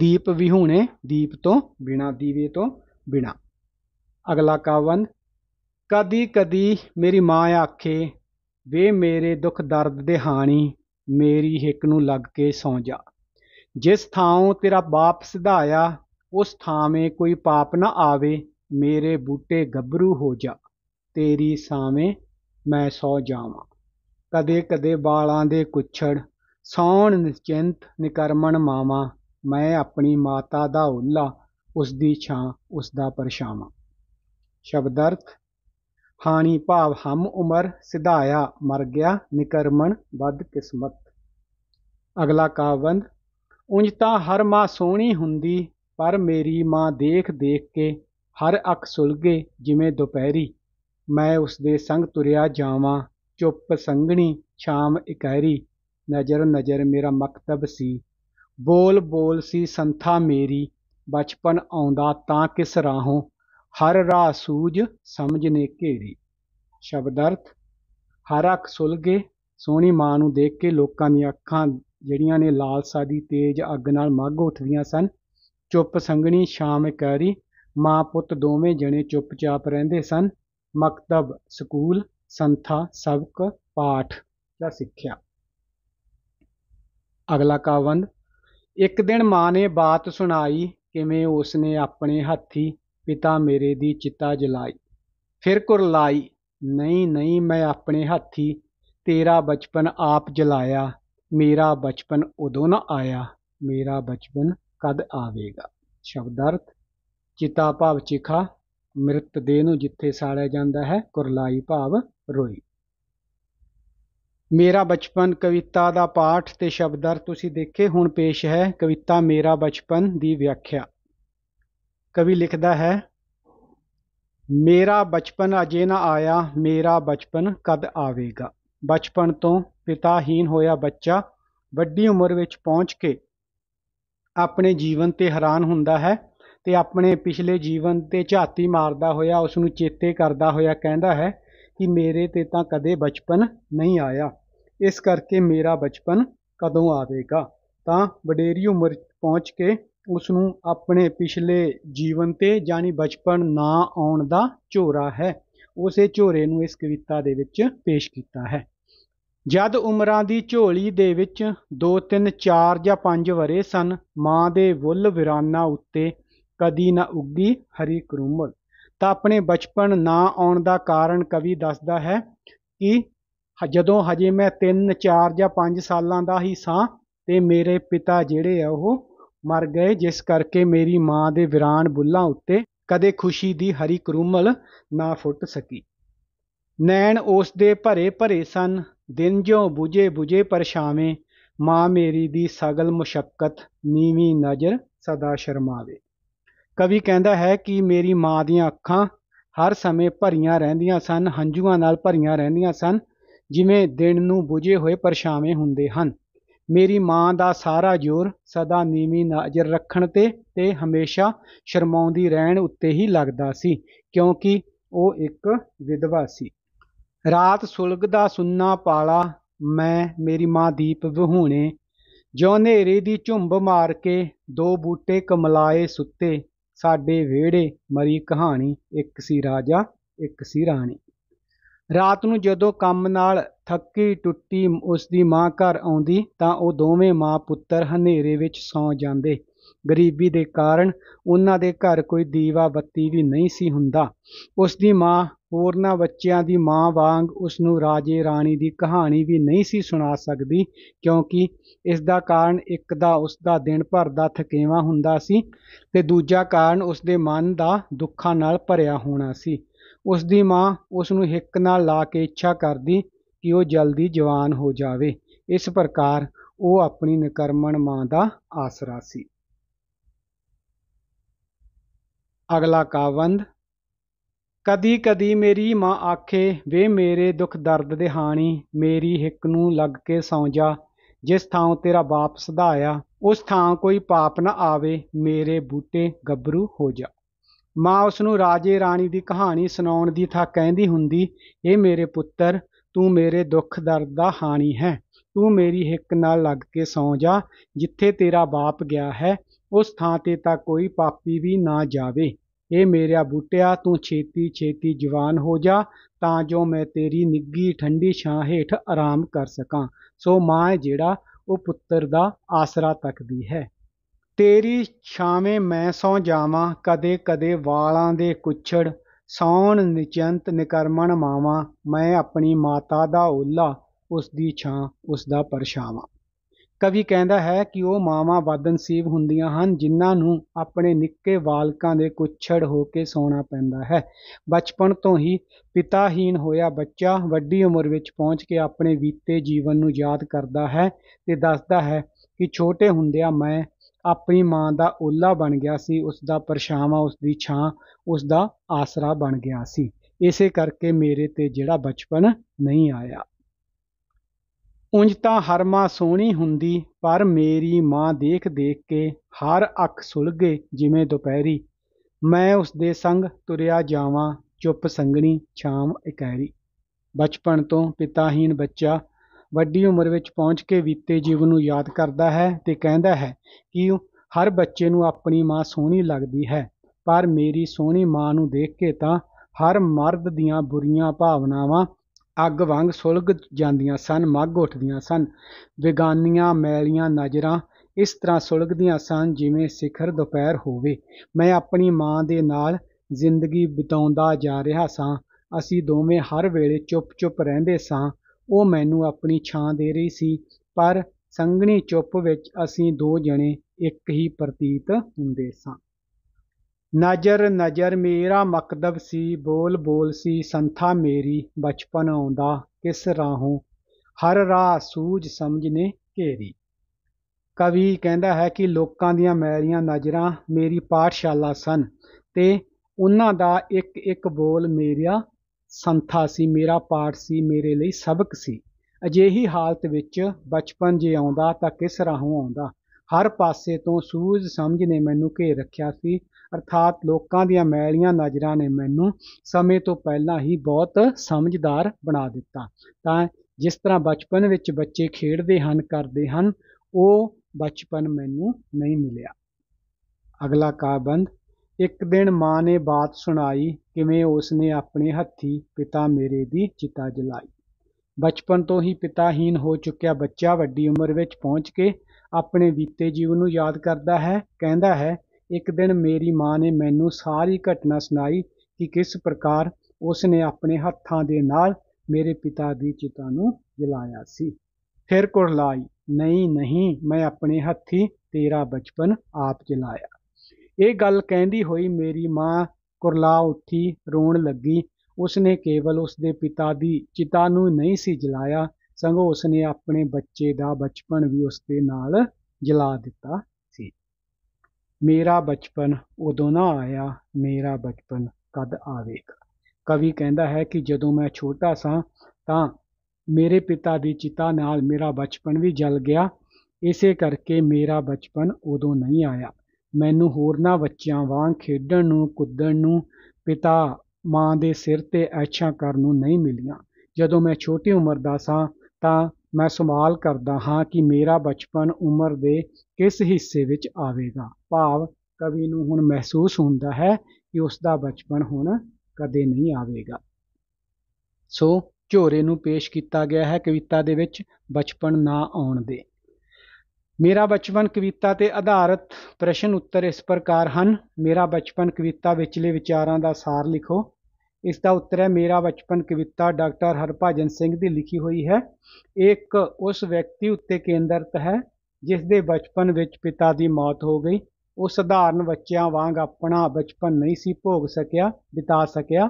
ਦੀਪ ਵਿਹੂਣੇ ਦੀਪ ਤੋਂ ਬਿਨਾ ਦੀਵੇ ਤੋਂ ਬਿਨਾ ਅਗਲਾ ਕਾਵਨ ਕਦੀ ਕਦੀ ਮੇਰੀ ਮਾਂ ਆਖੇ ਵੇ ਮੇਰੇ ਦੁੱਖ ਦਰਦ ਦੇ ਹਾਣੀ ਮੇਰੀ ਹਿੱਕ ਨੂੰ ਲੱਗ ਕੇ ਸੌਂ ਜਾ ਜਿਸ ਥਾਉ ਤੇਰਾ ਬਾਪ ਸਿਧਾਇਆ ਉਸ ਥਾਵੇਂ ਕੋਈ ਪਾਪ ਨਾ ਆਵੇ ਮੇਰੇ ਬੂਟੇ ਗੱਭਰੂ ਹੋ ਜਾ ਤੇਰੀ ਸਾਵੇਂ ਮੈਂ ਸੌ ਜਾਵਾਂ ਕਦੇ ਕਦੇ ਬਾਲਾਂ ਦੇ ਕੁਛੜ ਸੌਣ ਨਿਚਿੰਤ ਨਿਕਰਮਣ ਮਾਵਾ ਮੈਂ ਆਪਣੀ ਮਾਤਾ ਦਾ ਉੱਲਾ ਉਸ ਦੀ ਛਾਂ ਉਸ ਦਾ ਪਰਛਾਵਾਂ ਅਰਥ ਹਾਣੀ ਭਾਵ ਹਮ ਉਮਰ ਸਿਧਾਇਆ ਮਰ ਗਿਆ ਨਿਕਰਮਣ ਵੱਧ ਕਿਸਮਤ ਅਗਲਾ ਕਾਵੰਦ ਉਂਝ ਤਾਂ ਹਰ ਮਾਂ ਸੋਹਣੀ ਹੁੰਦੀ ਪਰ ਮੇਰੀ ਮਾਂ ਦੇਖ ਦੇਖ ਕੇ ਹਰ ਅੱਖ ਸੁਲਗੇ ਜਿਵੇਂ ਦੁਪਹਿਰੀ ਮੈਂ ਉਸ ਦੇ ਸੰਗ ਤੁਰਿਆ ਜਾਵਾਂ ਚੁੱਪ ਸੰਗਣੀ ਸ਼ਾਮ ਇਕਹਿਰੀ ਨਜ਼ਰ ਨਜ਼ਰ ਮੇਰਾ ਮਕਤਬ ਸੀ ਬੋਲ ਬੋਲ ਸੀ ਸੰਥਾ ਮੇਰੀ ਬਚਪਨ ਆਉਂਦਾ ਤਾਂ ਕਿਸ ਰਾਹੋਂ ਹਰ ਰਾਹ ਸੂਝ ਸਮਝ ਨੇ ਘੇਰੀ ਸ਼ਬਦ ਅਰਥ ਹਰ ਅੱਖ ਸੁਲਗੇ ਸੋਹਣੀ ਮਾਂ ਨੂੰ ਦੇਖ ਕੇ ਲੋਕਾਂ ਦੀਆਂ ਅੱਖਾਂ ਜਿਹੜੀਆਂ ਨੇ ਲਾਲਸਾ ਦੀ ਤੇਜ਼ ਅੱਗ ਨਾਲ ਮੱਗ ਉੱਠਦੀਆਂ ਸਨ ਚੁੱਪ ਸੰਗਣੀ ਸ਼ਾਮ ਕੈਰੀ ਮਾਂ ਪੁੱਤ ਦੋਵੇਂ ਜਣੇ ਚੁੱਪਚਾਪ ਰਹਿੰਦੇ ਸਨ ਮਕਤਬ ਸਕੂਲ ਸੰਥਾ ਸਬਕ ਪਾਠ ਜਾਂ ਸਿੱਖਿਆ ਅਗਲਾ ਕਾਵੰਦ ਇੱਕ ਦਿਨ ਮਾਂ ਨੇ ਬਾਤ ਸੁਣਾਈ ਕਿਵੇਂ ਉਸਨੇ ਆਪਣੇ ਹੱਥੀ ਪਿਤਾ ਮੇਰੇ ਦੀ ਚਿਤਾ ਜਲਾਈ ਫਿਰ ਕੁਰਲਾਈ ਨਹੀਂ ਨਹੀਂ ਮੈਂ ਆਪਣੇ ਹੱਥੀ ਤੇਰਾ ਬਚਪਨ ਆਪ ਜਲਾਇਆ ਮੇਰਾ ਬਚਪਨ ਉਦੋਂ ਨਾ ਆਇਆ ਮੇਰਾ ਬਚਪਨ ਕਦ ਆਵੇਗਾ ਸ਼ਬਦ ਅਰਥ ਚਿਤਾ ਭਾਵ ਚਿਖਾ ਮ੍ਰਿਤ ਦੇਹ ਨੂੰ ਜਿੱਥੇ ਸਾੜਿਆ ਜਾਂਦਾ ਹੈ ਕੁਰਲਾਈ ਭਾਵ ਰੋਈ ਮੇਰਾ ਬਚਪਨ ਕਵਿਤਾ ਦਾ ਪਾਠ ਤੇ ਸ਼ਬਦ ਅਰਥ ਤੁਸੀਂ ਦੇਖੇ ਹੁਣ ਪੇਸ਼ ਹੈ ਕਵਿਤਾ ਮੇਰਾ ਬਚਪਨ ਦੀ ਵਿਆਖਿਆ ਕਵੀ ਲਿਖਦਾ ਹੈ ਮੇਰਾ ਬਚਪਨ ਅਜੇ ਨਾ ਆਇਆ ਮੇਰਾ ਬਚਪਨ ਕਦ ਆਵੇਗਾ ਬਚਪਨ ਤੋਂ ਪਿਤਾਹੀਨ ਹੋਇਆ ਬੱਚਾ ਵੱਡੀ ਉਮਰ ਵਿੱਚ ਪਹੁੰਚ ਕੇ ਆਪਣੇ ਜੀਵਨ ਤੇ ਹੈਰਾਨ ਹੁੰਦਾ ਹੈ ਤੇ ਆਪਣੇ ਪਿਛਲੇ ਜੀਵਨ ਤੇ ਝਾਤੀ ਮਾਰਦਾ ਹੋਇਆ ਉਸ ਨੂੰ ਚੇਤੇ ਕਰਦਾ ਹੋਇਆ ਕਹਿੰਦਾ ਹੈ ਕਿ ਮੇਰੇ ਤੇ ਤਾਂ ਕਦੇ ਬਚਪਨ ਨਹੀਂ ਆਇਆ ਇਸ ਕਰਕੇ ਮੇਰਾ ਬਚਪਨ ਕਦੋਂ ਆਵੇਗਾ ਤਾਂ ਵਡੇਰੀ ਉਮਰ ਪਹੁੰਚ ਕੇ ਉਸ ਨੂੰ ਆਪਣੇ ਪਿਛਲੇ ਜੀਵਨ ਤੇ ਯਾਨੀ ਬਚਪਨ ਨਾ ਆਉਣ ਦਾ ਝੋਰਾ ਹੈ ਉਸੇ ਝੋਰੇ ਨੂੰ ਇਸ ਕਵਿਤਾ ਦੇ ਵਿੱਚ ਪੇਸ਼ ਕੀਤਾ ਹੈ ਜਦ ਉਮਰਾਂ ਦੀ ਝੋਲੀ ਦੇ ਵਿੱਚ 2 3 4 ਜਾਂ 5 ਵਰੇ ਸਨ ਮਾਂ ਦੇ ਵੁੱਲ ਵਿਰਾਨਾ ਉੱਤੇ ਕਦੀ ਨਾ ਉੱਗੀ ਹਰੀ ਕਰੂਮਲ ਤਾਂ ਆਪਣੇ ਬਚਪਨ ਨਾ ਆਉਣ ਦਾ ਕਾਰਨ ਕਵੀ ਦੱਸਦਾ ਹੈ ਕਿ ਜਦੋਂ ਹਜੇ ਮੈਂ 3 4 ਜਾਂ 5 ਸਾਲਾਂ ਦਾ ਹੀ ਸਾਂ ਤੇ ਮੇਰੇ ਪਿਤਾ ਜਿਹੜੇ ਆ ਉਹ ਮਰ ਗਏ ਜਿਸ ਕਰਕੇ ਮੇਰੀ ਮਾਂ ਦੇ ਵਿਰਾਨ ਬੁੱਲਾਂ ਉੱਤੇ ਕਦੇ ਖੁਸ਼ੀ ਦੀ ਹਰੀ ਕਰੂਮਲ ਨਾ ਫੁੱਟ ਸਕੀ ਨੈਣ ਉਸ ਦੇ ਭਰੇ ਭਰੇ ਸਨ ਦਿਨ ਜੋ 부ਝੇ 부ਝੇ ਪਰਛਾਵੇਂ ਮਾਂ ਮੇਰੀ ਦੀ ਸਗਲ ਮੁਸ਼ਕਤ ਨੀਵੀਂ ਨਜ਼ਰ ਸਦਾ ਸ਼ਰਮਾਵੇ ਕਵੀ ਕਹਿੰਦਾ ਹੈ ਕਿ ਮੇਰੀ ਮਾਂ ਦੀਆਂ ਅੱਖਾਂ ਹਰ ਸਮੇਂ ਭਰੀਆਂ ਰਹਿੰਦੀਆਂ ਸਨ ਹੰਝੂਆਂ ਨਾਲ ਭਰੀਆਂ ਰਹਿੰਦੀਆਂ ਸਨ ਜਿਵੇਂ ਦਿਨ ਨੂੰ 부ਝੇ ਹੋਏ ਪਰਛਾਵੇਂ ਹੁੰਦੇ ਹਨ ਮੇਰੀ ਮਾਂ ਦਾ ਸਾਰਾ ਜ਼ੋਰ ਸਦਾ ਨੀਵੀਂ ਨਜ਼ਰ ਰੱਖਣ ਤੇ ਤੇ ਹਮੇਸ਼ਾ ਸ਼ਰਮਾਉਂਦੀ ਰਹਿਣ ਉੱਤੇ ਹੀ ਲੱਗਦਾ ਸੀ ਕਿਉਂਕਿ ਉਹ ਇੱਕ ਵਿਧਵਾ ਸੀ ਰਾਤ ਸੁਲਗ ਦਾ ਸੁੰਨਾ ਪਾਲਾ ਮੈਂ ਮੇਰੀ ਮਾਂ ਦੀਪ ਵਹੂਣੇ ਜੋ ਹਨੇਰੇ ਦੀ ਝੁੰਬ ਮਾਰ ਕੇ ਦੋ ਬੂਟੇ ਕਮਲਾਏ ਸੁੱਤੇ ਸਾਡੇ ਵਿਹੜੇ ਮਰੀ ਕਹਾਣੀ ਇੱਕ ਸੀ ਰਾਜਾ ਇੱਕ ਸੀ ਰਾਣੀ ਰਾਤ ਨੂੰ ਜਦੋਂ ਕੰਮ ਨਾਲ ਥੱਕੀ ਟੁੱਟੀ ਉਸਦੀ ਮਾਂ ਘਰ ਆਉਂਦੀ ਤਾਂ ਉਹ ਦੋਵੇਂ ਮਾਂ ਪੁੱਤਰ ਹਨੇਰੇ ਵਿੱਚ ਸੌਂ ਜਾਂਦੇ ਗਰੀਬੀ ਦੇ ਕਾਰਨ ਉਹਨਾਂ ਦੇ ਘਰ ਕੋਈ ਦੀਵਾ ਬੱਤੀ ਵੀ ਨਹੀਂ ਸੀ ਹੁੰਦਾ ਉਸਦੀ ਮਾਂ ਹੋਰਨਾਂ ਬੱਚਿਆਂ ਦੀ ਮਾਂ ਵਾਂਗ ਉਸ ਨੂੰ ਰਾਜੇ ਰਾਣੀ ਦੀ ਕਹਾਣੀ ਵੀ ਨਹੀਂ ਸੀ ਸੁਣਾ ਸਕਦੀ ਕਿਉਂਕਿ ਇਸ ਦਾ ਕਾਰਨ ਇੱਕ ਦਾ ਉਸ ਦਾ ਦਿਨ ਭਰ ਦਾ ਥਕੇਵਾ ਹੁੰਦਾ ਸੀ ਤੇ ਦੂਜਾ ਕਾਰਨ ਉਸ ਦੇ ਮਨ ਦਾ ਦੁੱਖਾਂ ਨਾਲ ਭਰਿਆ ਹੋਣਾ ਸੀ ਉਸ ਦੀ ਮਾਂ ਉਸ ਨੂੰ ਹਿੱਕ ਨਾਲ ਲਾ ਕੇ ਇੱਛਾ ਕਰਦੀ ਕਿ ਉਹ ਜਲਦੀ ਜਵਾਨ ਹੋ ਜਾਵੇ ਇਸ ਪ੍ਰਕਾਰ ਉਹ ਆਪਣੀ ਨਿਕਰਮਣ ਮਾਂ ਦਾ ਆਸਰਾ ਸੀ ਅਗਲਾ ਕਾਵੰਦ ਕਦੀ ਕਦੀ ਮੇਰੀ ਮਾਂ ਆਖੇ ਵੇ ਮੇਰੇ ਦੁੱਖ ਦਰਦ ਦੇ ਹਾਣੀ ਮੇਰੀ ਹਿੱਕ ਨੂੰ ਲੱਗ ਕੇ ਸੌ ਜਾ ਜਿਸ ਥਾਂ ਤੇਰਾ ਬਾਪ ਸਦਾਇਆ ਉਸ ਥਾਂ ਕੋਈ ਪਾਪ ਨਾ ਆਵੇ ਮੇਰੇ ਬੂਟੇ ਗੱਭਰੂ ਹੋ ਜਾ ਮਾਂ ਉਸ ਨੂੰ ਰਾਜੇ ਰਾਣੀ ਦੀ ਕਹਾਣੀ ਸੁਣਾਉਣ ਦੀ ਥਾਂ ਕਹਿੰਦੀ ਹੁੰਦੀ ਇਹ ਮੇਰੇ ਪੁੱਤਰ ਤੂੰ ਮੇਰੇ ਦੁੱਖ ਦਰਦ ਦਾ ਹਾਣੀ ਹੈ ਤੂੰ ਮੇਰੀ ਹਿੱਕ ਨਾਲ ਲੱਗ ਕੇ ਸੌ ਜਾ ਜਿੱਥੇ ਤੇਰਾ ਬਾਪ ਗਿਆ ਹੈ ਉਸ ਥਾਂ ਤੇ ਤਾਂ ਕੋਈ ਪਾਪੀ ਵੀ ਨਾ ਜਾਵੇ ਇਹ ਮੇਰਾ ਬੂਟਿਆ ਤੂੰ ਛੇਤੀ ਛੇਤੀ ਜਵਾਨ ਹੋ ਜਾ ਤਾਂ ਜੋ ਮੈਂ ਤੇਰੀ ਨਿੱਗੀ ਠੰਡੀ ਛਾਂ ਹੇਠ ਆਰਾਮ ਕਰ ਸਕਾਂ ਸੋ ਮਾਂ ਜਿਹੜਾ ਉਹ ਪੁੱਤਰ ਦਾ ਆਸਰਾ ਤੱਕਦੀ ਹੈ ਤੇਰੀ ਛਾਵੇਂ ਮੈਂ ਸੌ ਜਾਵਾਂ ਕਦੇ ਕਦੇ ਵਾਲਾਂ ਦੇ ਕੁਛੜ ਸੌਣ ਨਿਚੰਤ ਨਿਕਰਮਣ ਮਾਵਾਂ ਮੈਂ ਆਪਣੀ ਮਾਤਾ ਦਾ ਓਲਾ ਉਸ ਦੀ ਛਾਂ ਉਸ ਦਾ ਪਰਛਾਵਾਂ ਕਵੀ ਕਹਿੰਦਾ ਹੈ ਕਿ ਉਹ ਮਾਵਾਂ ਵਦਨਸੀਬ ਹੁੰਦੀਆਂ ਹਨ ਜਿਨ੍ਹਾਂ ਨੂੰ ਆਪਣੇ ਨਿੱਕੇ ਵਾਲਕਾਂ ਦੇ ਕੁਛੜ ਹੋ ਕੇ ਸੌਣਾ ਪੈਂਦਾ ਹੈ ਬਚਪਨ ਤੋਂ ਹੀ ਪਿਤਾਹੀਨ ਹੋਇਆ ਬੱਚਾ ਵੱਡੀ ਉਮਰ ਵਿੱਚ ਪਹੁੰਚ ਕੇ ਆਪਣੇ ਬੀਤੇ ਜੀਵਨ ਨੂੰ ਯਾਦ ਕਰਦਾ ਹੈ ਤੇ ਦੱਸਦਾ ਹੈ ਕਿ ਛੋਟੇ ਹੁੰਦਿਆਂ ਮੈਂ ਆਪਣੀ ਮਾਂ ਦਾ ਓਲਾ ਬਣ ਗਿਆ ਸੀ ਉਸ ਦਾ ਪਰਛਾਵਾਂ ਉਸ ਦੀ ਛਾਂ ਉਸ ਦਾ ਆਸਰਾ ਬਣ ਗਿਆ ਸੀ ਇਸੇ ਕਰਕੇ ਮੇਰੇ ਤੇ ਜਿਹੜਾ ਬਚਪਨ ਨਹੀਂ ਆਇਆ ਉਂਝ ਤਾਂ ਹਰ ਮਾਂ ਸੋਹਣੀ ਹੁੰਦੀ ਪਰ ਮੇਰੀ ਮਾਂ ਦੇਖ ਦੇਖ ਕੇ ਹਰ ਅੱਖ ਸੁਲਗੇ ਜਿਵੇਂ ਦੁਪਹਿਰੀ ਮੈਂ ਉਸ ਦੇ ਸੰਗ ਤੁਰਿਆ ਜਾਵਾਂ ਚੁੱਪ ਸੰਗਣੀ ਛਾਮ ਇਕੈਰੀ ਬਚਪਨ ਤੋਂ ਪਿਤਾਹੀਨ ਬੱਚਾ ਵੱਡੀ ਉਮਰ ਵਿੱਚ ਪਹੁੰਚ ਕੇ ਬੀਤੇ ਜੀਵਨ ਨੂੰ ਯਾਦ ਕਰਦਾ ਹੈ ਤੇ ਕਹਿੰਦਾ ਹੈ ਕਿ ਹਰ ਬੱਚੇ ਨੂੰ ਆਪਣੀ ਮਾਂ ਸੋਹਣੀ ਲੱਗਦੀ ਹੈ ਪਰ ਮੇਰੀ ਸੋਹਣੀ ਮਾਂ ਨੂੰ ਦੇਖ ਕੇ ਤਾਂ ਹਰ ਮਰਦ ਦੀਆਂ ਬੁਰੀਆਂ ਭਾਵਨਾਵਾਂ ਅੱਗ ਵਾਂਗ ਸੁਲਗ ਜਾਂਦੀਆਂ ਸਨ ਮੱਗ ਉੱਠਦੀਆਂ ਸਨ ਬੇਗਾਨੀਆਂ ਮੈਲੀਆਂ ਨਜ਼ਰਾਂ ਇਸ ਤਰ੍ਹਾਂ ਸੁਲਗਦੀਆਂ ਸਨ ਜਿਵੇਂ ਸਿਖਰ ਦੁਪਹਿਰ ਹੋਵੇ ਮੈਂ ਆਪਣੀ ਮਾਂ ਦੇ ਨਾਲ ਜ਼ਿੰਦਗੀ ਬਿਤਾਉਂਦਾ ਜਾ ਰਿਹਾ ਸਾਂ ਅਸੀਂ ਦੋਵੇਂ ਹਰ ਵੇਲੇ ਚੁੱਪ-ਚੁੱਪ ਰਹਿੰਦੇ ਸਾਂ ਉਹ ਮੈਨੂੰ ਆਪਣੀ ਛਾਂ ਦੇ ਰਹੀ ਸੀ ਪਰ ਸੰਘਣੀ ਚੁੱਪ ਵਿੱਚ ਅਸੀਂ ਦੋ ਜਣੇ ਇੱਕ ਹੀ ਪ੍ਰਤੀਤ ਹੁੰਦੇ ਸਾਂ ਨਜ਼ਰ ਨਜ਼ਰ ਮੇਰਾ ਮਕਦਬ ਸੀ ਬੋਲ ਬੋਲ ਸੀ ਸੰਥਾ ਮੇਰੀ ਬਚਪਨ ਆਉਂਦਾ ਕਿਸ ਰਾਹੋਂ ਹਰ ਰਾਹ ਸੂਝ ਸਮਝ ਨੇ ਘੇਰੀ ਕਵੀ ਕਹਿੰਦਾ ਹੈ ਕਿ ਲੋਕਾਂ ਦੀਆਂ ਮੈਰੀਆਂ ਨਜ਼ਰਾਂ ਮੇਰੀ ਪਾਠਸ਼ਾਲਾ ਸਨ ਤੇ ਉਹਨਾਂ ਦਾ ਇੱਕ ਇੱਕ ਬੋਲ ਮੇਰੀਆ ਸੰਥਾ ਸੀ ਮੇਰਾ ਪਾਠ ਸੀ ਮੇਰੇ ਲਈ ਸਬਕ ਸੀ ਅਜਿਹੀ ਹਾਲਤ ਵਿੱਚ ਬਚਪਨ ਜੇ ਆਉਂਦਾ ਤਾਂ ਕਿਸ ਰਾਹੋਂ ਆਉਂਦਾ ਹਰ ਪਾਸੇ ਤੋਂ ਸੂਝ ਸਮਝ ਨੇ ਮੈਨੂੰ ਘੇਰ ਰੱਖਿਆ ਸੀ ਅਰਥਾਤ ਲੋਕਾਂ ਦੀਆਂ ਮੈਲੀਆਂ ਨਜ਼ਰਾਂ ਨੇ ਮੈਨੂੰ ਸਮੇਂ ਤੋਂ ਪਹਿਲਾਂ ਹੀ ਬਹੁਤ ਸਮਝਦਾਰ ਬਣਾ ਦਿੱਤਾ ਤਾਂ ਜਿਸ ਤਰ੍ਹਾਂ ਬਚਪਨ ਵਿੱਚ ਬੱਚੇ ਖੇਡਦੇ ਹਨ ਕਰਦੇ ਹਨ ਉਹ ਬਚਪਨ ਮੈਨੂੰ ਨਹੀਂ ਮਿਲਿਆ ਅਗਲਾ ਕਾਬੰਦ ਇੱਕ ਦਿਨ ਮਾਂ ਨੇ ਬਾਤ ਸੁਣਾਈ ਕਿਵੇਂ ਉਸ ਨੇ ਆਪਣੇ ਹੱਥੀ ਪਿਤਾ ਮੇਰੇ ਦੀ ਚਿਤਾ ਜਲਾਈ ਬਚਪਨ ਤੋਂ ਹੀ ਪਿਤਾਹੀਨ ਹੋ ਚੁੱਕਿਆ ਬੱਚਾ ਵੱਡੀ ਉਮਰ ਵਿੱਚ ਪਹੁੰਚ ਕੇ ਆਪਣੇ ਬੀਤੇ ਜੀਵਨ ਨੂੰ ਯਾਦ ਕਰਦਾ ਹੈ ਕਹਿੰਦਾ ਹੈ ਇੱਕ ਦਿਨ ਮੇਰੀ ਮਾਂ ਨੇ ਮੈਨੂੰ ਸਾਰੀ ਘਟਨਾ ਸੁਣਾਈ ਕਿ ਕਿਸ ਪ੍ਰਕਾਰ ਉਸ ਨੇ ਆਪਣੇ ਹੱਥਾਂ ਦੇ ਨਾਲ ਮੇਰੇ ਪਿਤਾ ਦੀ ਚਿਤਾ ਨੂੰ ਜਲਾਇਆ ਸੀ ਫਿਰ ਕੁਰਲਾਈ ਨਹੀਂ ਨਹੀਂ ਮੈਂ ਆਪਣੇ ਹੱਥੀ ਤੇਰਾ ਬਚਪਨ ਆਪ ਜਲਾਇਆ ਇਹ ਗੱਲ ਕਹਿੰਦੀ ਹੋਈ ਮੇਰੀ ਮਾਂ ਕੁਰਲਾ ਉੱਠੀ ਰੋਣ ਲੱਗੀ ਉਸਨੇ ਕੇਵਲ ਉਸਦੇ ਪਿਤਾ ਦੀ ਚਿਤਾ ਨੂੰ ਨਹੀਂ ਸੀ ਜਲਾਇਆ ਸਗੋਂ ਉਸਨੇ ਆਪਣੇ ਬੱਚੇ ਦਾ ਬਚਪਨ ਵੀ ਉਸਦੇ ਨਾਲ ਜਲਾ ਦਿੱਤਾ ਸੀ ਮੇਰਾ ਬਚਪਨ ਉਦੋਂ ਨਾ ਆਇਆ ਮੇਰਾ ਬਚਪਨ ਕਦ ਆਵੇਗਾ ਕਵੀ ਕਹਿੰਦਾ ਹੈ ਕਿ ਜਦੋਂ ਮੈਂ ਛੋਟਾ ਸਾਂ ਤਾਂ ਮੇਰੇ ਪਿਤਾ ਦੀ ਚਿਤਾ ਨਾਲ ਮੇਰਾ ਬਚਪਨ ਵੀ ਜਲ ਗਿਆ ਇਸੇ ਕਰਕੇ ਮੇਰਾ ਬਚਪਨ ਉਦੋਂ ਨਹੀਂ ਆਇਆ ਮੈਨੂੰ ਹੋਰਨਾ ਬੱਚਿਆਂ ਵਾਂਗ ਖੇਡਣ ਨੂੰ ਕੁੱਦਣ ਨੂੰ ਪਿਤਾ ਮਾਂ ਦੇ ਸਿਰ 'ਤੇ ਐਸ਼ਾਂ ਕਰਨ ਨੂੰ ਨਹੀਂ ਮਿਲੀਆਂ ਜਦੋਂ ਮੈਂ ਛੋਟੀ ਉਮਰ ਦਾ ਸਾਂ ਤਾਂ ਮੈਂ ਸਮਾਲ ਕਰਦਾ ਹਾਂ ਕਿ ਮੇਰਾ ਬਚਪਨ ਉਮਰ ਦੇ ਕਿਸ ਹਿੱਸੇ ਵਿੱਚ ਆਵੇਗਾ ਭਾਵ ਕਵੀ ਨੂੰ ਹੁਣ ਮਹਿਸੂਸ ਹੁੰਦਾ ਹੈ ਕਿ ਉਸ ਦਾ ਬਚਪਨ ਹੁਣ ਕਦੇ ਨਹੀਂ ਆਵੇਗਾ ਸੋ ਝੋਰੇ ਨੂੰ ਪੇਸ਼ ਕੀਤਾ ਗਿਆ ਹੈ ਕਵਿਤਾ ਦੇ ਵਿੱਚ ਬਚਪਨ ਨਾ ਆਉਣ ਦੇ ਮੇਰਾ ਬਚਪਨ ਕਵਿਤਾ ਤੇ ਆਧਾਰਿਤ ਪ੍ਰਸ਼ਨ ਉੱਤਰ ਇਸ ਪ੍ਰਕਾਰ ਹਨ ਮੇਰਾ ਬਚਪਨ ਕਵਿਤਾ ਵਿਚਲੇ ਵਿਚਾਰਾਂ ਦਾ ਸਾਰ ਲਿਖੋ ਇਸ ਦਾ ਉੱਤਰ ਹੈ ਮੇਰਾ ਬਚਪਨ ਕਵਿਤਾ ਡਾਕਟਰ ਹਰਭਜਨ ਸਿੰਘ ਦੀ ਲਿਖੀ ਹੋਈ ਹੈ ਇੱਕ ਉਸ ਵਿਅਕਤੀ ਉੱਤੇ ਕੇਂਦਰਿਤ ਹੈ ਜਿਸ ਦੇ ਬਚਪਨ ਵਿੱਚ ਪਿਤਾ ਦੀ ਮੌਤ ਹੋ ਗਈ ਉਹ ਸਧਾਰਨ ਬੱਚਿਆਂ ਵਾਂਗ ਆਪਣਾ ਬਚਪਨ ਨਹੀਂ ਸੀ ਭੋਗ ਸਕਿਆ ਬਿਤਾ ਸਕਿਆ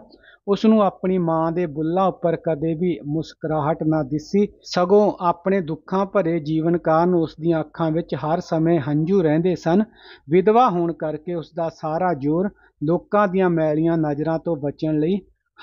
ਉਸ ਨੂੰ ਆਪਣੀ ਮਾਂ ਦੇ ਬੁੱਲਾਂ ਉੱਪਰ ਕਦੇ ਵੀ ਮੁਸਕਰਾਹਟ ਨਾ ਦਿਸੀ ਸਗੋਂ ਆਪਣੇ ਦੁੱਖਾਂ ਭਰੇ ਜੀਵਨ ਕਾਰਨ ਉਸ ਦੀਆਂ ਅੱਖਾਂ ਵਿੱਚ ਹਰ ਸਮੇਂ ਹੰਝੂ ਰਹਿੰਦੇ ਸਨ ਵਿਧਵਾ ਹੋਣ ਕਰਕੇ ਉਸ ਦਾ ਸਾਰਾ ਜ਼ੋਰ ਲੋਕਾਂ ਦੀਆਂ ਮੈਲੀਆਂ ਨਜ਼ਰਾਂ ਤੋਂ ਬਚਣ ਲਈ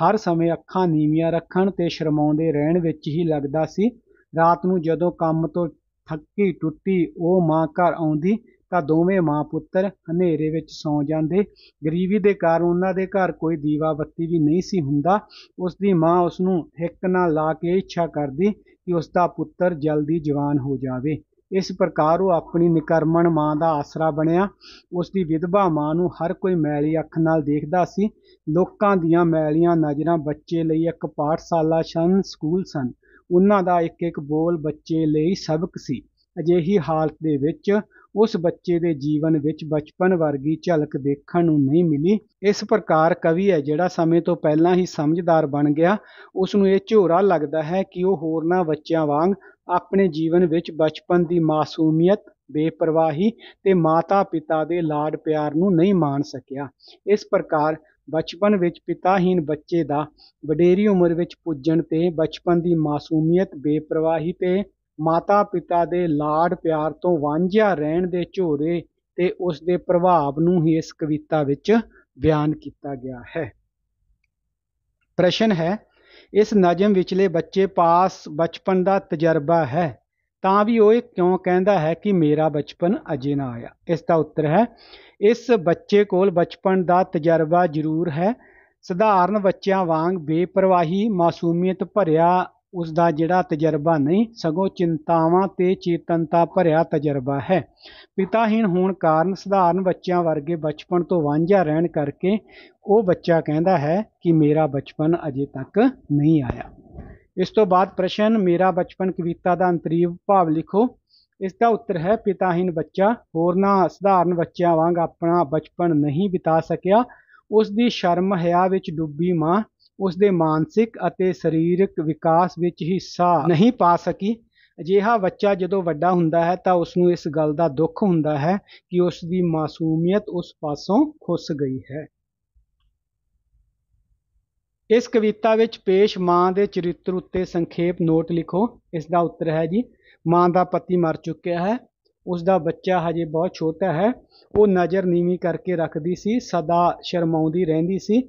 ਹਰ ਸਮੇਂ ਅੱਖਾਂ ਨੀਵੀਆਂ ਰੱਖਣ ਤੇ ਸ਼ਰਮਾਉਂਦੇ ਰਹਿਣ ਵਿੱਚ ਹੀ ਲੱਗਦਾ ਸੀ ਰਾਤ ਨੂੰ ਜਦੋਂ ਕੰਮ ਤੋਂ ਥੱਕੀ ਟੁੱਟੀ ਉਹ ਮਾਂ ਘਰ ਆਉਂਦੀ ਤਾਂ ਦੋਵੇਂ ਮਾਂ ਪੁੱਤਰ ਹਨੇਰੇ ਵਿੱਚ ਸੌਂ ਜਾਂਦੇ ਗਰੀਬੀ ਦੇ ਕਾਰਨ ਉਹਨਾਂ ਦੇ ਘਰ ਕੋਈ ਦੀਵਾ ਬੱਤੀ ਵੀ ਨਹੀਂ ਸੀ ਹੁੰਦਾ ਉਸ ਦੀ ਮਾਂ ਉਸ ਨੂੰ ਹਿੱਕ ਨਾਲ ਲਾ ਕੇ ਇੱਛਾ ਕਰਦੀ ਕਿ ਉਸ ਦਾ ਪੁੱਤਰ ਜਲਦੀ ਜਵਾਨ ਹੋ ਜਾਵੇ ਇਸ ਪ੍ਰਕਾਰ ਉਹ ਆਪਣੀ ਨਿਕਰਮਣ ਮਾਂ ਦਾ ਆਸਰਾ ਬਣਿਆ ਉਸ ਦੀ ਵਿਧਵਾ ਮਾਂ ਨੂੰ ਹਰ ਕੋਈ ਮੈਲੀ ਅੱਖ ਨਾਲ ਦੇਖਦਾ ਸੀ ਲੋਕਾਂ ਦੀਆਂ ਮੈਲੀਆਂ ਨਜ਼ਰਾਂ ਬੱਚੇ ਲਈ ਇੱਕ ਪਾਠਸ਼ਾਲਾ ਸਨ ਸਕੂਲ ਸਨ ਉਹਨਾਂ ਦਾ ਇੱਕ ਇੱਕ ਬੋਲ ਬੱਚੇ ਲਈ ਸਬਕ ਸੀ ਅਜਿਹੀ ਹਾਲਤ ਦੇ ਵਿੱਚ ਉਸ ਬੱਚੇ ਦੇ ਜੀਵਨ ਵਿੱਚ ਬਚਪਨ ਵਰਗੀ ਝਲਕ ਦੇਖਣ ਨੂੰ ਨਹੀਂ ਮਿਲੀ ਇਸ ਪ੍ਰਕਾਰ ਕਵੀ ਹੈ ਜਿਹੜਾ ਸਮੇਂ ਤੋਂ ਪਹਿਲਾਂ ਹੀ ਸਮਝਦਾਰ ਬਣ ਗਿਆ ਉਸ ਨੂੰ ਇਹ ਝੋਰਾ ਲੱਗਦਾ ਹੈ ਕਿ ਉਹ ਹੋਰਨਾਂ ਬੱਚਿਆਂ ਵਾਂਗ ਆਪਣੇ ਜੀਵਨ ਵਿੱਚ ਬਚਪਨ ਦੀ ਮਾਸੂਮੀਅਤ ਬੇਪਰਵਾਹੀ ਤੇ ਮਾਤਾ-ਪਿਤਾ ਦੇ ਲਾਡ ਪਿਆਰ ਨੂੰ ਨਹੀਂ ਮਾਣ ਸਕਿਆ ਇਸ ਪ੍ਰਕਾਰ ਬਚਪਨ ਵਿੱਚ ਪਿਤਾਹੀਨ ਬੱਚੇ ਦਾ ਵਡੇਰੀ ਉਮਰ ਵਿੱਚ ਪੁੱਜਣ ਤੇ ਬਚਪਨ ਦੀ ਮਾਸੂਮੀਅਤ ਬੇਪਰਵਾਹੀ ਤੇ ਮਾਤਾ ਪਿਤਾ ਦੇ ਲਾਡ ਪਿਆਰ ਤੋਂ ਵਾਂਝਿਆ ਰਹਿਣ ਦੇ ਝੋਰੇ ਤੇ ਉਸ ਦੇ ਪ੍ਰਭਾਵ ਨੂੰ ਹੀ ਇਸ ਕਵਿਤਾ ਵਿੱਚ ਬਿਆਨ ਕੀਤਾ ਗਿਆ ਹੈ ਪ੍ਰਸ਼ਨ ਹੈ ਇਸ ਨਜ਼ਮ ਵਿਚਲੇ ਬੱਚੇ ਪਾਸ ਬਚਪਨ ਦਾ ਤਜਰਬਾ ਹੈ ਤਾਂ ਵੀ ਉਹ ਇਹ ਕਿਉਂ ਕਹਿੰਦਾ ਹੈ ਕਿ ਮੇਰਾ ਬਚਪਨ ਅਜੇ ਨਾ ਆਇਆ ਇਸ ਦਾ ਉੱਤਰ ਹੈ ਇਸ ਬੱਚੇ ਕੋਲ ਬਚਪਨ ਦਾ ਤਜਰਬਾ ਜ਼ਰੂਰ ਹੈ ਸਧਾਰਨ ਬੱਚਿਆਂ ਵਾਂਗ ਬੇਪਰਵਾਹੀ ਮਾਸੂਮੀਅਤ ਭਰਿਆ ਉਸ ਦਾ ਜਿਹੜਾ ਤਜਰਬਾ ਨਹੀਂ ਸਗੋਂ ਚਿੰਤਾਵਾਂ ਤੇ ਚੇਤਨਤਾ ਭਰਿਆ ਤਜਰਬਾ ਹੈ ਪਿਤਾਹੀਣ ਹੋਣ ਕਾਰਨ ਸਧਾਰਨ ਬੱਚਿਆਂ ਵਰਗੇ ਬਚਪਨ ਤੋਂ ਵਾਂਝਾ ਰਹਿਣ ਕਰਕੇ ਉਹ ਬੱਚਾ ਕਹਿੰਦਾ ਹੈ ਕਿ ਮੇਰਾ ਬਚਪਨ ਅਜੇ ਤੱਕ ਨਹੀਂ ਆਇਆ ਇਸ ਤੋਂ ਬਾਅਦ ਪ੍ਰਸ਼ਨ ਮੇਰਾ ਬਚਪਨ ਕਵਿਤਾ ਦਾ ਅੰਤਰੀਵ ਭਾਵ ਲਿਖੋ ਇਸ ਦਾ ਉੱਤਰ ਹੈ ਪਿਤਾਹੀਣ ਬੱਚਾ ਹੋਰਨਾ ਸਧਾਰਨ ਬੱਚਿਆਂ ਵਾਂਗ ਆਪਣਾ ਬਚਪਨ ਨਹੀਂ ਬਿਤਾ ਸਕਿਆ ਉਸ ਦੀ ਸ਼ਰਮ ਹਿਆ ਵਿੱਚ ਡੁੱਬੀ ਮਾਂ ਉਸ ਦੇ ਮਾਨਸਿਕ ਅਤੇ ਸਰੀਰਕ ਵਿਕਾਸ ਵਿੱਚ ਹਿੱਸਾ ਨਹੀਂ ਪਾ ਸਕੀ ਅਜਿਹਾ ਬੱਚਾ ਜਦੋਂ ਵੱਡਾ ਹੁੰਦਾ ਹੈ ਤਾਂ ਉਸ ਨੂੰ ਇਸ ਗੱਲ ਦਾ ਦੁੱਖ ਹੁੰਦਾ ਹੈ ਕਿ ਉਸ ਦੀ ਮਾਸੂਮੀਅਤ ਉਸ ਪਾਸੋਂ ਖੁੱਸ ਗਈ ਹੈ ਇਸ ਕਵਿਤਾ ਵਿੱਚ ਪੇਸ਼ ਮਾਂ ਦੇ ਚਰਿੱਤਰ ਉੱਤੇ ਸੰਖੇਪ ਨੋਟ ਲਿਖੋ ਇਸ ਦਾ ਉੱਤਰ ਹੈ ਜੀ ਮਾਂ ਦਾ ਪਤੀ ਮਰ ਚੁੱਕਿਆ ਹੈ ਉਸ ਦਾ ਬੱਚਾ ਹਜੇ ਬਹੁਤ ਛੋਟਾ ਹੈ ਉਹ ਨਜ਼ਰ ਨੀਵੀਂ ਕਰਕੇ ਰੱਖਦੀ ਸੀ ਸਦਾ ਸ਼ਰਮਾਉਂਦੀ ਰਹਿੰਦੀ ਸੀ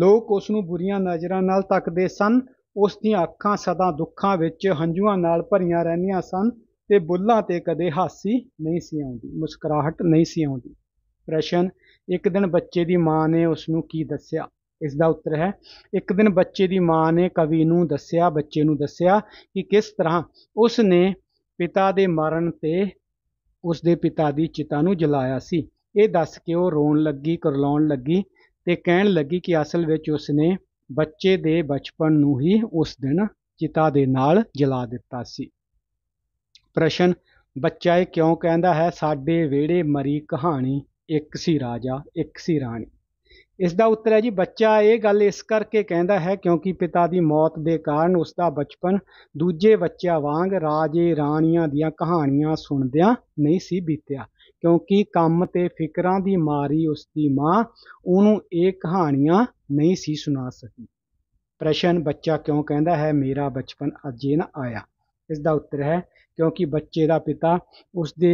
ਲੋਕ ਉਸ ਨੂੰ ਬੁਰੀਆਂ ਨਜ਼ਰਾਂ ਨਾਲ ਤੱਕਦੇ ਸਨ ਉਸ ਦੀਆਂ ਅੱਖਾਂ ਸਦਾ ਦੁੱਖਾਂ ਵਿੱਚ ਹੰਝੂਆਂ ਨਾਲ ਭਰੀਆਂ ਰਹਿੰਦੀਆਂ ਸਨ ਤੇ ਬੁੱਲਾਂ ਤੇ ਕਦੇ ਹਾਸੀ ਨਹੀਂ ਸੀ ਆਉਂਦੀ ਮੁਸਕਰਾਹਟ ਨਹੀਂ ਸੀ ਆਉਂਦੀ ਪ੍ਰਸ਼ਨ ਇੱਕ ਦਿਨ ਬੱਚੇ ਦੀ ਮਾਂ ਨੇ ਉਸ ਨੂੰ ਕੀ ਦੱਸਿਆ ਇਸ ਦਾ ਉੱਤਰ ਹੈ ਇੱਕ ਦਿਨ ਬੱਚੇ ਦੀ ਮਾਂ ਨੇ ਕਵੀ ਨੂੰ ਦੱਸਿਆ ਬੱਚੇ ਨੂੰ ਦੱਸਿਆ ਕਿ ਕਿਸ ਤਰ੍ਹਾਂ ਉਸ ਨੇ ਪਿਤਾ ਦੇ ਮਰਨ ਤੇ ਉਸ ਦੇ ਪਿਤਾ ਦੀ ਚਿਤਾ ਨੂੰ ਜਲਾਇਆ ਸੀ ਇਹ ਦੱਸ ਕੇ ਉਹ ਰੋਣ ਲੱਗੀ ਕਰਲਾਉਣ ਲੱਗੀ ਤੇ ਕਹਿਣ ਲੱਗੀ ਕਿ ਅਸਲ ਵਿੱਚ ਉਸਨੇ ਬੱਚੇ ਦੇ ਬਚਪਨ ਨੂੰ ਹੀ ਉਸ ਦਿਨ ਚਿਤਾ ਦੇ ਨਾਲ ਜਲਾ ਦਿੱਤਾ ਸੀ ਪ੍ਰਸ਼ਨ ਬੱਚਾ ਇਹ ਕਿਉਂ ਕਹਿੰਦਾ ਹੈ ਸਾਡੇ ਵਿਹੜੇ ਮਰੀ ਕਹਾਣੀ ਇੱਕ ਸੀ ਰਾਜਾ ਇੱਕ ਸੀ ਰਾਣੀ ਇਸ ਦਾ ਉੱਤਰ ਹੈ ਜੀ ਬੱਚਾ ਇਹ ਗੱਲ ਇਸ ਕਰਕੇ ਕਹਿੰਦਾ ਹੈ ਕਿਉਂਕਿ ਪਿਤਾ ਦੀ ਮੌਤ ਦੇ ਕਾਰਨ ਉਸ ਦਾ ਬਚਪਨ ਦੂਜੇ ਬੱਚਿਆਂ ਵਾਂਗ ਰਾਜੇ ਰਾਣੀਆਂ ਦੀਆਂ ਕਹਾਣੀਆਂ ਸੁਣਦਿਆਂ ਨਹੀਂ ਸੀ ਬੀਤਿਆ ਕਿਉਂਕਿ ਕੰਮ ਤੇ ਫਿਕਰਾਂ ਦੀ ਮਾਰੀ ਉਸ ਦੀ ਮਾਂ ਉਹਨੂੰ ਇਹ ਕਹਾਣੀਆਂ ਨਹੀਂ ਸੀ ਸੁਣਾ ਸਕੀ ਪ੍ਰਸ਼ਨ ਬੱਚਾ ਕਿਉਂ ਕਹਿੰਦਾ ਹੈ ਮੇਰਾ ਬਚਪਨ ਅਜੇ ਨਾ ਆਇਆ ਇਸ ਦਾ ਉੱਤਰ ਹੈ ਕਿਉਂਕਿ ਬੱਚੇ ਦਾ ਪਿਤਾ ਉਸ ਦੇ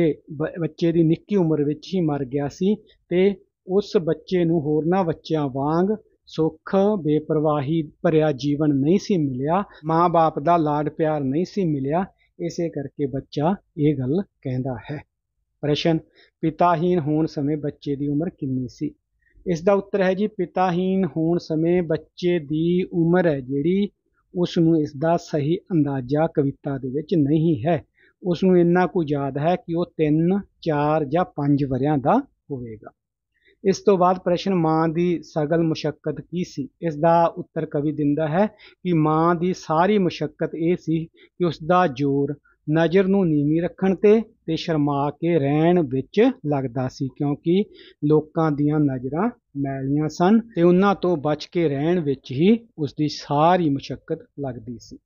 ਬੱਚੇ ਦੀ ਨਿੱਕੀ ਉਮਰ ਵਿੱਚ ਹੀ ਮਰ ਗਿਆ ਸੀ ਤੇ ਉਸ ਬੱਚੇ ਨੂੰ ਹੋਰਨਾਂ ਬੱਚਿਆਂ ਵਾਂਗ ਸੁੱਖ ਬੇਪਰਵਾਹੀ ਭਰਿਆ ਜੀਵਨ ਨਹੀਂ ਸੀ ਮਿਲਿਆ ਮਾਂ-ਬਾਪ ਦਾ ਲਾਡ ਪਿਆਰ ਨਹੀਂ ਸੀ ਮਿਲਿਆ ਇਸੇ ਕਰਕੇ ਬੱਚਾ ਇਹ ਗੱਲ ਕਹਿੰਦਾ ਹੈ ਪ੍ਰਸ਼ਨ ਪਿਤਾਹੀਨ ਹੋਣ ਸਮੇਂ ਬੱਚੇ ਦੀ ਉਮਰ ਕਿੰਨੀ ਸੀ ਇਸ ਦਾ ਉੱਤਰ ਹੈ ਜੀ ਪਿਤਾਹੀਨ ਹੋਣ ਸਮੇਂ ਬੱਚੇ ਦੀ ਉਮਰ ਹੈ ਜਿਹੜੀ ਉਸ ਨੂੰ ਇਸ ਦਾ ਸਹੀ ਅੰਦਾਜ਼ਾ ਕਵਿਤਾ ਦੇ ਵਿੱਚ ਨਹੀਂ ਹੈ ਉਸ ਨੂੰ ਇੰਨਾ ਕੁ ਯਾਦ ਹੈ ਕਿ ਉਹ 3 4 ਜਾਂ 5 ਵਰਿਆਂ ਦਾ ਹੋਵੇਗਾ ਇਸ ਤੋਂ ਬਾਅਦ ਪ੍ਰਸ਼ਨ ਮਾਂ ਦੀ ਸਗਲ ਮੁਸ਼ਕਲ ਕੀ ਸੀ ਇਸ ਦਾ ਉੱਤਰ ਕਵੀ ਦਿੰਦਾ ਹੈ ਕਿ ਮਾਂ ਦੀ ਸਾਰੀ ਮੁਸ਼ਕਲ ਇਹ ਸੀ ਕਿ ਉਸ ਦਾ ਜੋਰ ਨਜ਼ਰ ਨੂੰ ਨੀਵੀਂ ਰੱਖਣ ਤੇ ਤੇ ਸ਼ਰਮਾ ਕੇ ਰਹਿਣ ਵਿੱਚ ਲੱਗਦਾ ਸੀ ਕਿਉਂਕਿ ਲੋਕਾਂ ਦੀਆਂ ਨਜ਼ਰਾਂ ਮੈਲੀਆਂ ਸਨ ਤੇ ਉਹਨਾਂ ਤੋਂ ਬਚ ਕੇ ਰਹਿਣ ਵਿੱਚ ਹੀ ਉਸ ਦੀ ਸਾਰੀ ਮੁਸ਼ਕਲ ਲੱਗਦੀ ਸੀ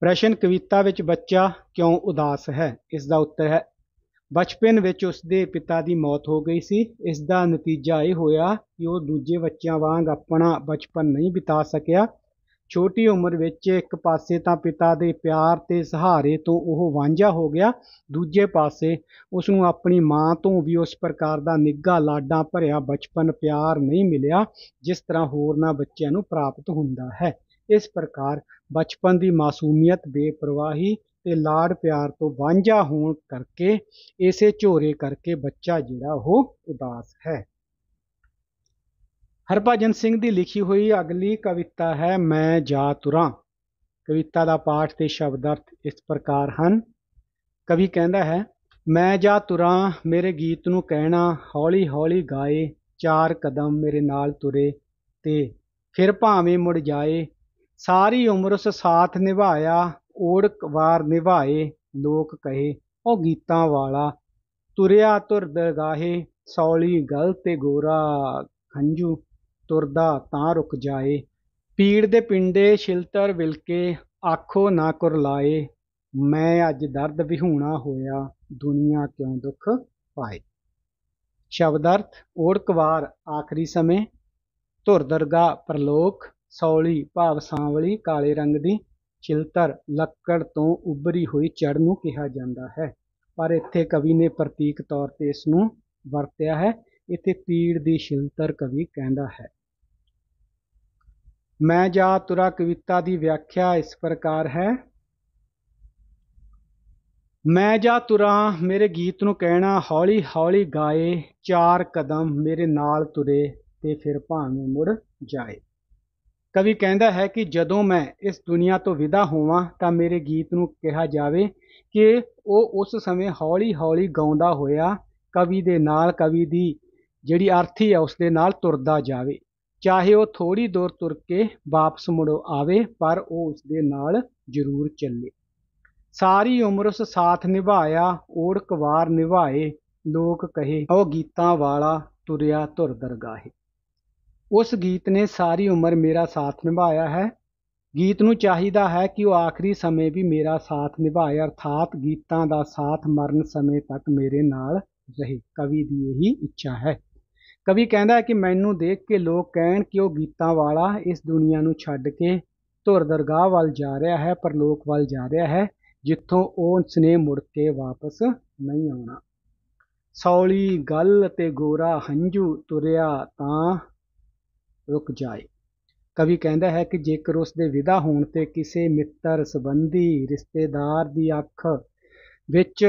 ਪ੍ਰਸ਼ਨ ਕਵਿਤਾ ਵਿੱਚ ਬੱਚਾ ਕਿਉਂ ਉਦਾਸ ਹੈ ਇਸ ਦਾ ਉੱਤਰ ਹੈ ਬਚਪਨ ਵਿੱਚ ਉਸ ਦੇ ਪਿਤਾ ਦੀ ਮੌਤ ਹੋ ਗਈ ਸੀ ਇਸ ਦਾ ਨਤੀਜਾ ਇਹ ਹੋਇਆ ਕਿ ਉਹ ਦੂਜੇ ਬੱਚਿਆਂ ਵਾਂਗ ਆਪਣਾ ਬਚਪਨ ਨਹੀਂ ਬਿਤਾ ਸਕਿਆ ਛੋਟੀ ਉਮਰ ਵਿੱਚ ਇੱਕ ਪਾਸੇ ਤਾਂ ਪਿਤਾ ਦੇ ਪਿਆਰ ਤੇ ਸਹਾਰੇ ਤੋਂ ਉਹ ਵਾਂਝਾ ਹੋ ਗਿਆ ਦੂਜੇ ਪਾਸੇ ਉਸ ਨੂੰ ਆਪਣੀ ਮਾਂ ਤੋਂ ਵੀ ਉਸ ਪ੍ਰਕਾਰ ਦਾ ਨਿੱਘਾ ਲਾਡਾਂ ਭਰਿਆ ਬਚਪਨ ਪਿਆਰ ਨਹੀਂ ਮਿਲਿਆ ਜਿਸ ਤਰ੍ਹਾਂ ਹੋਰਨਾਂ ਬੱਚਿਆਂ ਨੂੰ ਪ੍ਰਾਪਤ ਹੁੰਦਾ ਹੈ ਇਸ ਪ੍ਰਕਾਰ ਬਚਪਨ ਦੀ ਮਾਸੂਮੀਅਤ ਬੇਪਰਵਾਹੀ ਤੇ ਲਾਡ ਪਿਆਰ ਤੋਂ ਵਾਂਝਾ ਹੋਣ ਕਰਕੇ ਇਸੇ ਝੋਰੇ ਕਰਕੇ ਬੱਚਾ ਜਿਹੜਾ ਉਹ ਉਦਾਸ ਹੈ ਹਰਭਜਨ ਸਿੰਘ ਦੀ ਲਿਖੀ ਹੋਈ ਅਗਲੀ ਕਵਿਤਾ ਹੈ ਮੈਂ ਜਾ ਤੁਰਾਂ ਕਵਿਤਾ ਦਾ ਪਾਠ ਤੇ ਸ਼ਬਦ ਅਰਥ ਇਸ ਪ੍ਰਕਾਰ ਹਨ ਕਵੀ ਕਹਿੰਦਾ ਹੈ ਮੈਂ ਜਾ ਤੁਰਾਂ ਮੇਰੇ ਗੀਤ ਨੂੰ ਕਹਿਣਾ ਹੌਲੀ ਹੌਲੀ ਗਾਏ ਚਾਰ ਕਦਮ ਮੇਰੇ ਨਾਲ ਤੁਰੇ ਤੇ ਫਿਰ ਭਾਵੇਂ ਮੁੜ ਜਾਏ ਸਾਰੀ ਉਮਰ ਉਸ ਸਾਥ ਨਿਭਾਇਆ ਓੜ ਵਾਰ ਨਿਭਾਏ ਲੋਕ ਕਹੇ ਉਹ ਗੀਤਾਂ ਵਾਲਾ ਤੁਰਿਆ ਤੁਰ ਦਰਗਾਹੇ ਸੌਲੀ ਗਲ ਤੇ ਗੋਰਾ ਖੰਜੂ ਤੁਰਦਾ ਤਾਂ ਰੁਕ ਜਾਏ ਪੀੜ ਦੇ ਪਿੰਡੇ ਛਿਲਤਰ ਵਿਲਕੇ ਆਖੋ ਨਾ ਕੁਰਲਾਏ ਮੈਂ ਅੱਜ ਦਰਦ ਵਿਹੂਣਾ ਹੋਇਆ ਦੁਨੀਆ ਕਿਉਂ ਦੁੱਖ ਪਾਏ ਸ਼ਬਦ ਅਰਥ ਓੜਕਵਾਰ ਆਖਰੀ ਸਮੇਂ ਧੁਰ ਦਰਗਾ ਪ੍ਰਲੋਕ ਸੌਲੀ ਭਾਵ ਸਾਂਵਲੀ ਕਾਲੇ ਰੰਗ ਦੀ ਛਿਲਤਰ ਲੱਕੜ ਤੋਂ ਉੱਭਰੀ ਹੋਈ ਚੜ ਨੂੰ ਕਿਹਾ ਜਾਂਦਾ ਹੈ ਪਰ ਇੱਥੇ ਕਵੀ ਨੇ ਪ੍ਰਤੀਕ ਤੌਰ ਤੇ ਇਸ ਨੂੰ ਵਰਤਿਆ ਹੈ ਇੱਥੇ ਪੀੜ ਦੀ ਸ਼ਿਲਤਰ ਕਵੀ ਕਹਿੰਦਾ ਹੈ ਮੈਂ ਜਾ ਤੁਰਾ ਕਵਿਤਾ ਦੀ ਵਿਆਖਿਆ ਇਸ ਪ੍ਰਕਾਰ ਹੈ ਮੈਂ ਜਾ ਤੁਰਾ ਮੇਰੇ ਗੀਤ ਨੂੰ ਕਹਿਣਾ ਹੌਲੀ ਹੌਲੀ ਗਾਏ ਚਾਰ ਕਦਮ ਮੇਰੇ ਨਾਲ ਤੁਰੇ ਤੇ ਫਿਰ ਭਾਵੇਂ ਮੁੜ ਜਾਏ ਕਵੀ ਕਹਿੰਦਾ ਹੈ ਕਿ ਜਦੋਂ ਮੈਂ ਇਸ ਦੁਨੀਆ ਤੋਂ ਵਿਦਾ ਹੋਵਾਂ ਤਾਂ ਮੇਰੇ ਗੀਤ ਨੂੰ ਕਿਹਾ ਜਾਵੇ ਕਿ ਉਹ ਉਸ ਸਮੇਂ ਹੌਲੀ-ਹੌਲੀ ਗਾਉਂਦਾ ਹੋਇਆ ਕਵੀ ਦੇ ਨਾਲ ਕਵੀ ਦੀ ਜਿਹੜੀ ਅਰਥੀ ਹੈ ਉਸ ਦੇ ਨਾਲ ਤੁਰਦਾ ਜਾਵੇ ਚਾਹੇ ਉਹ ਥੋੜੀ ਦੂਰ ਤੁਰ ਕੇ ਵਾਪਸ ਮੁੜ ਆਵੇ ਪਰ ਉਹ ਉਸ ਦੇ ਨਾਲ ਜ਼ਰੂਰ ਚੱਲੇ ਸਾਰੀ ਉਮਰ ਉਸ ਸਾਥ ਨਿਭਾਇਆ ਓੜ ਕਵਾਰ ਨਿਭਾਏ ਲੋਕ ਕਹੇ ਉਹ ਗੀਤਾਂ ਵਾਲਾ ਤੁਰਿਆ ਧੁਰ ਦਰਗਾਹੇ ਉਸ ਗੀਤ ਨੇ ਸਾਰੀ ਉਮਰ ਮੇਰਾ ਸਾਥ ਨਿਭਾਇਆ ਹੈ ਗੀਤ ਨੂੰ ਚਾਹੀਦਾ ਹੈ ਕਿ ਉਹ ਆਖਰੀ ਸਮੇਂ ਵੀ ਮੇਰਾ ਸਾਥ ਨਿਭਾਏ ਅਰਥਾਤ ਗੀਤਾਂ ਦਾ ਸਾਥ ਮਰਨ ਸਮੇਂ ਤੱਕ ਮੇਰੇ ਨਾਲ ਰਹੇ ਕਵੀ ਦੀ ਇਹੀ ਇੱਛਾ ਹੈ ਕਵੀ ਕਹਿੰਦਾ ਹੈ ਕਿ ਮੈਨੂੰ ਦੇਖ ਕੇ ਲੋਕ ਕਹਿਣ ਕਿ ਉਹ ਗੀਤਾਂ ਵਾਲਾ ਇਸ ਦੁਨੀਆ ਨੂੰ ਛੱਡ ਕੇ ਧੁਰ ਦਰਗਾਹ ਵੱਲ ਜਾ ਰਿਹਾ ਹੈ ਪਰ ਲੋਕ ਵੱਲ ਜਾ ਰਿਹਾ ਹੈ ਜਿੱਥੋਂ ਉਹ ਸਨੇ ਮੁੜ ਕੇ ਵਾਪਸ ਨਹੀਂ ਆਉਣਾ ਸੌਲੀ ਗੱਲ ਤੇ ਗੋਰਾ ਹੰਝੂ ਤੁਰਿਆ ਤਾਂ ਰੁਕ ਜਾਏ ਕਵੀ ਕਹਿੰਦਾ ਹੈ ਕਿ ਜੇਕਰ ਉਸ ਦੇ ਵਿਦਾ ਹੋਣ ਤੇ ਕਿਸੇ ਮਿੱਤਰ ਸੰਬੰਧੀ ਰਿਸ਼ਤੇਦਾਰ ਦੀ ਅੱਖ ਵਿੱਚ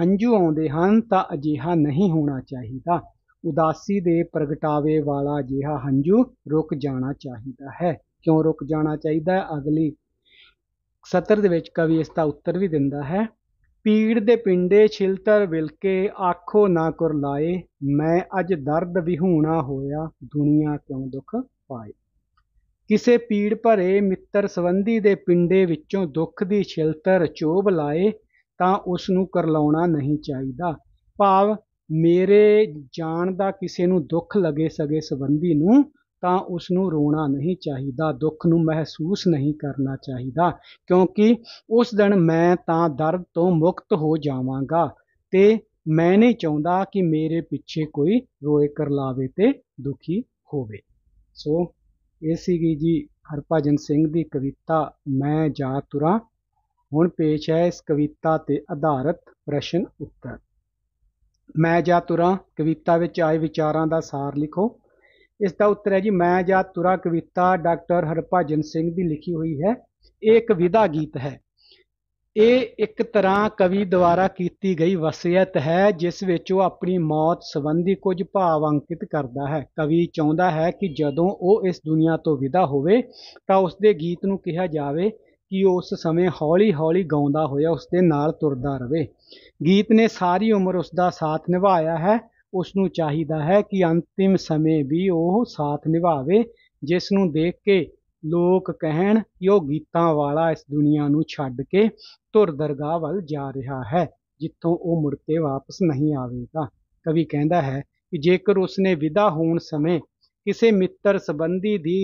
ਹੰਝੂ ਆਉਂਦੇ ਹਨ ਤਾਂ ਅਜੀਹਾ ਨਹੀਂ ਹੋਣਾ ਚਾਹੀਦਾ ਉਦਾਸੀ ਦੇ ਪ੍ਰਗਟਾਵੇ ਵਾਲਾ ਜਿਹਾ ਹੰਝੂ ਰੁਕ ਜਾਣਾ ਚਾਹੀਦਾ ਹੈ ਕਿਉਂ ਰੁਕ ਜਾਣਾ ਚਾਹੀਦਾ ਹੈ ਅਗਲੀ ਸਤਰ ਦੇ ਵਿੱਚ ਕਵੀ ਇਸ ਦਾ ਉੱਤਰ ਵੀ ਦਿੰਦਾ ਹੈ ਪੀੜ ਦੇ ਪਿੰਡੇ ਛਿਲਤਰ ਵਿਲਕੇ ਆਖੋ ਨਾ ਕਰ ਲਾਏ ਮੈਂ ਅੱਜ ਦਰਦ ਵਿਹੂਣਾ ਹੋਇਆ ਦੁਨੀਆ ਕਿਉਂ ਦੁੱਖ ਪਾਏ ਕਿਸੇ ਪੀੜ ਭਰੇ ਮਿੱਤਰ ਸੰਬੰਧੀ ਦੇ ਪਿੰਡੇ ਵਿੱਚੋਂ ਦੁੱਖ ਦੀ ਛਿਲਤਰ ਚੋਬ ਲਾਏ ਤਾਂ ਉਸ ਨੂੰ ਕਰਲਾਉਣਾ ਨਹੀਂ ਚਾਹੀਦਾ ਭਾਵ ਮੇਰੇ ਜਾਣ ਦਾ ਕਿਸੇ ਨੂੰ ਦੁੱਖ ਲਗੇ ਸਗੇ ਸੰਬੰਧੀ ਨੂੰ ਤਾਂ ਉਸ ਨੂੰ ਰੋਣਾ ਨਹੀਂ ਚਾਹੀਦਾ ਦੁੱਖ ਨੂੰ ਮਹਿਸੂਸ ਨਹੀਂ ਕਰਨਾ ਚਾਹੀਦਾ ਕਿਉਂਕਿ ਉਸ ਦਿਨ ਮੈਂ ਤਾਂ ਦਰਦ ਤੋਂ ਮੁਕਤ ਹੋ ਜਾਵਾਂਗਾ ਤੇ ਮੈਂ ਨਹੀਂ ਚਾਹੁੰਦਾ ਕਿ ਮੇਰੇ ਪਿੱਛੇ ਕੋਈ ਰੋਏ ਕਰਲਾਵੇ ਤੇ ਦੁਖੀ ਹੋਵੇ ਸੋ ਇਹ ਸੀਗੀ ਜੀ ਹਰਪਾਜਨ ਸਿੰਘ ਦੀ ਕਵਿਤਾ ਮੈਂ ਜਾ ਤੁਰਾਂ ਹੁਣ ਪੇਸ਼ ਹੈ ਇਸ ਕਵਿਤਾ ਤੇ ਆਧਾਰਿਤ ਪ੍ਰਸ਼ਨ ਉੱਤਰ ਮੈਂ ਜਾਂ ਤੁਰਾਂ ਕਵਿਤਾ ਵਿੱਚ ਆਏ ਵਿਚਾਰਾਂ ਦਾ ਸਾਰ ਲਿਖੋ ਇਸ ਦਾ ਉੱਤਰ ਹੈ ਜੀ ਮੈਂ ਜਾਂ ਤੁਰਾ ਕਵਿਤਾ ਡਾਕਟਰ ਹਰਪਾਜਨ ਸਿੰਘ ਦੀ ਲਿਖੀ ਹੋਈ ਹੈ ਇਹ ਇੱਕ ਵਿਦਾ ਗੀਤ ਹੈ ਇਹ ਇੱਕ ਤਰ੍ਹਾਂ ਕਵੀ ਦੁਆਰਾ ਕੀਤੀ ਗਈ ਵਸੀਅਤ ਹੈ ਜਿਸ ਵਿੱਚ ਉਹ ਆਪਣੀ ਮੌਤ ਸੰਬੰਧੀ ਕੁਝ ਭਾਵ ਅੰਕਿਤ ਕਰਦਾ ਹੈ ਕਵੀ ਚਾਹੁੰਦਾ ਹੈ ਕਿ ਜਦੋਂ ਉਹ ਇਸ ਦੁਨੀਆ ਤੋਂ ਵਿਦਾ ਹੋਵੇ ਤਾਂ ਉਸ ਦੇ ਗੀਤ ਨੂੰ ਕਿਹਾ ਜਾਵੇ ਕਿ ਉਸ ਸਮੇਂ ਹੌਲੀ-ਹੌਲੀ ਗਾਉਂਦਾ ਹੋਇਆ ਉਸ ਦੇ ਨਾਲ ਤੁਰਦਾ ਰਹੇ ਗੀਤ ਨੇ ਸਾਰੀ ਉਮਰ ਉਸ ਦਾ ਸਾਥ ਨਿਭਾਇਆ ਹੈ ਉਸ ਨੂੰ ਚਾਹੀਦਾ ਹੈ ਕਿ ਅੰਤਿਮ ਸਮੇਂ ਵੀ ਉਹ ਸਾਥ ਨਿਭਾਵੇ ਜਿਸ ਨੂੰ ਦੇਖ ਕੇ ਲੋਕ ਕਹਿਣ ਕਿ ਉਹ ਗੀਤਾਂ ਵਾਲਾ ਇਸ ਦੁਨੀਆ ਨੂੰ ਛੱਡ ਕੇ ਤੁਰ ਦਰਗਾਹ ਵੱਲ ਜਾ ਰਿਹਾ ਹੈ ਜਿੱਥੋਂ ਉਹ ਮੁੜ ਕੇ ਵਾਪਸ ਨਹੀਂ ਆਵੇਗਾ ਕਵੀ ਕਹਿੰਦਾ ਹੈ ਕਿ ਜੇਕਰ ਉਸਨੇ ਵਿਦਾ ਹੋਣ ਸਮੇਂ ਕਿਸੇ ਮਿੱਤਰ ਸੰਬੰਧੀ ਦੀ